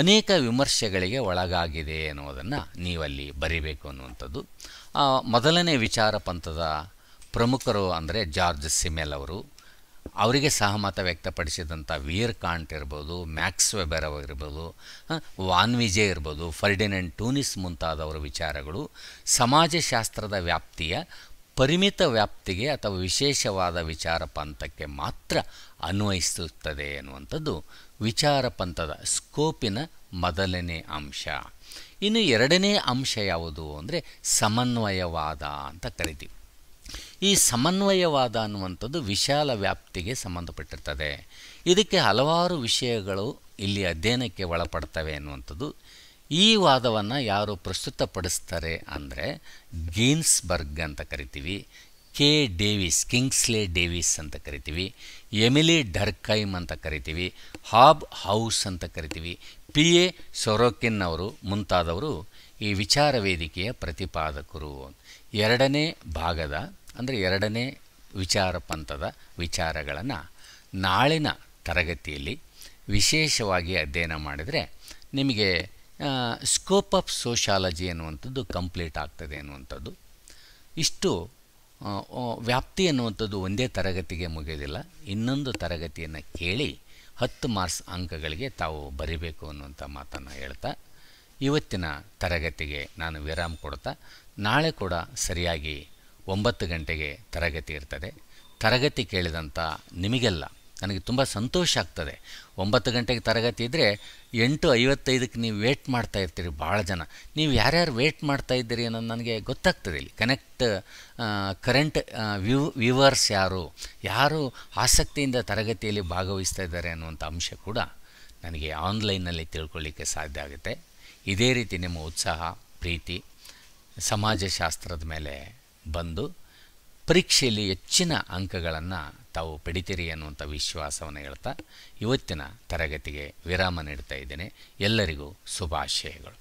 ಅನೇಕ ವಿಮರ್ಶೆಗಳಿಗೆ ಒಳಗಾಗಿದೆ ಎನ್ನುವುದನ್ನು ನೀವಲ್ಲಿ ಬರೀಬೇಕು ಅನ್ನುವಂಥದ್ದು ಮೊದಲನೇ ವಿಚಾರ ಪಂಥದ ಪ್ರಮುಖರು ಅಂದರೆ ಜಾರ್ಜ್ ಸಿಮೆಲ್ ಅವರು ಅವರಿಗೆ ಸಹಮತ ವ್ಯಕ್ತಪಡಿಸಿದಂಥ ವೀರ್ ಕಾಂಟ್ ಇರ್ಬೋದು ಮ್ಯಾಕ್ಸ್ ವೆಬೆರ್ ಅವರಿರ್ಬೋದು ವಾನ್ ವಿಜಯ್ ಇರ್ಬೋದು ಫರ್ಡಿನೆಂಟ್ ಟೂನಿಸ್ ಮುಂತಾದವರ ವಿಚಾರಗಳು ಸಮಾಜಶಾಸ್ತ್ರದ ವ್ಯಾಪ್ತಿಯ ಪರಿಮಿತ ವ್ಯಾಪ್ತಿಗೆ ಅಥವಾ ವಿಶೇಷವಾದ ವಿಚಾರ ಪಂಥಕ್ಕೆ ಮಾತ್ರ ಅನ್ವಯಿಸುತ್ತದೆ ಎನ್ನುವಂಥದ್ದು ವಿಚಾರ ಪಂಥದ ಸ್ಕೋಪಿನ ಮೊದಲನೇ ಅಂಶ ಇನ್ನು ಎರಡನೇ ಅಂಶ ಯಾವುದು ಅಂದರೆ ಸಮನ್ವಯವಾದ ಅಂತ ಕರಿತೀವಿ ಈ ಸಮನ್ವಯವಾದ ಅನ್ನುವಂಥದ್ದು ವಿಶಾಲ ವ್ಯಾಪ್ತಿಗೆ ಸಂಬಂಧಪಟ್ಟಿರ್ತದೆ ಇದಕ್ಕೆ ಹಲವಾರು ವಿಷಯಗಳು ಇಲ್ಲಿ ಅಧ್ಯಯನಕ್ಕೆ ಒಳಪಡ್ತವೆ ಅನ್ನುವಂಥದ್ದು ಈ ವಾದವನ್ನು ಯಾರು ಪ್ರಸ್ತುತಪಡಿಸ್ತಾರೆ ಅಂದರೆ ಗೀನ್ಸ್ಬರ್ಗ್ ಅಂತ ಕರಿತೀವಿ ಕೆ ಡೇವಿಸ್ ಕಿಂಗ್ಸ್ಲೆ ಡೇವಿಸ್ ಅಂತ ಕರಿತೀವಿ ಎಮಿಲಿ ಡರ್ಕೈಮ್ ಅಂತ ಕರಿತೀವಿ ಹಾಬ್ ಹೌಸ್ ಅಂತ ಕರಿತೀವಿ ಪಿ ಎ ಸೊರೋಕಿನ್ ಅವರು ಮುಂತಾದವರು ಈ ವಿಚಾರ ವೇದಿಕೆಯ ಪ್ರತಿಪಾದಕರು ಎರಡನೇ ಭಾಗದ ಅಂದರೆ ಎರಡನೇ ವಿಚಾರ ಪಂಥದ ವಿಚಾರಗಳನ್ನು ನಾಳಿನ ತರಗತಿಯಲ್ಲಿ ವಿಶೇಷವಾಗಿ ಅಧ್ಯಯನ ಮಾಡಿದರೆ ನಿಮಗೆ ಸ್ಕೋಪ್ ಆಫ್ ಸೋಷಾಲಜಿ ಅನ್ನುವಂಥದ್ದು ಕಂಪ್ಲೀಟ್ ಆಗ್ತದೆ ಅನ್ನುವಂಥದ್ದು ಇಷ್ಟು ವ್ಯಾಪ್ತಿ ಅನ್ನುವಂಥದ್ದು ಒಂದೇ ತರಗತಿಗೆ ಮುಗಿಯೋದಿಲ್ಲ ಇನ್ನೊಂದು ತರಗತಿಯನ್ನು ಕೇಳಿ ಹತ್ತು ಮಾರ್ಕ್ಸ್ ಅಂಕಗಳಿಗೆ ತಾವು ಬರಿಬೇಕು ಅನ್ನುವಂಥ ಮಾತನ್ನು ಹೇಳ್ತಾ ಇವತ್ತಿನ ತರಗತಿಗೆ ನಾನು ವಿರಾಮ ಕೊಡ್ತಾ ನಾಳೆ ಕೂಡ ಸರಿಯಾಗಿ ಒಂಬತ್ತು ಗಂಟೆಗೆ ತರಗತಿ ಇರ್ತದೆ ತರಗತಿ ಕೇಳಿದಂಥ ನಿಮಗೆಲ್ಲ ನನಗೆ ತುಂಬ ಸಂತೋಷ ಆಗ್ತದೆ ಒಂಬತ್ತು ಗಂಟೆಗೆ ತರಗತಿ ಇದ್ದರೆ ಎಂಟು ಐವತ್ತೈದಕ್ಕೆ ನೀವು ವೇಟ್ ಮಾಡ್ತಾ ಇರ್ತೀರಿ ಭಾಳ ಜನ ನೀವು ಯಾರ್ಯಾರು ವೇಟ್ ಮಾಡ್ತಾ ಇದ್ದೀರಿ ಅನ್ನೋದು ನನಗೆ ಗೊತ್ತಾಗ್ತದೆ ಇಲ್ಲಿ ಕನೆಕ್ಟ್ ಕರೆಂಟ್ ವ್ಯೂ ವ್ಯೂವರ್ಸ್ ಯಾರು ಯಾರು ಆಸಕ್ತಿಯಿಂದ ತರಗತಿಯಲ್ಲಿ ಭಾಗವಹಿಸ್ತಾ ಇದ್ದಾರೆ ಅನ್ನುವಂಥ ಅಂಶ ಕೂಡ ನನಗೆ ಆನ್ಲೈನ್ನಲ್ಲಿ ತಿಳ್ಕೊಳ್ಳಿಕ್ಕೆ ಸಾಧ್ಯ ಆಗುತ್ತೆ ಇದೇ ರೀತಿ ನಿಮ್ಮ ಉತ್ಸಾಹ ಪ್ರೀತಿ ಸಮಾಜಶಾಸ್ತ್ರದ ಮೇಲೆ ಬಂದು ಪರೀಕ್ಷೆಯಲ್ಲಿ ಹೆಚ್ಚಿನ ಅಂಕಗಳನ್ನು ತಾವು ಪಡಿತೀರಿ ಅನ್ನುವಂಥ ವಿಶ್ವಾಸವನ್ನು ಹೇಳ್ತಾ ಇವತ್ತಿನ ತರಗತಿಗೆ ವಿರಾಮ ನೀಡ್ತಾ ಇದ್ದೇನೆ ಎಲ್ಲರಿಗೂ ಶುಭಾಶಯಗಳು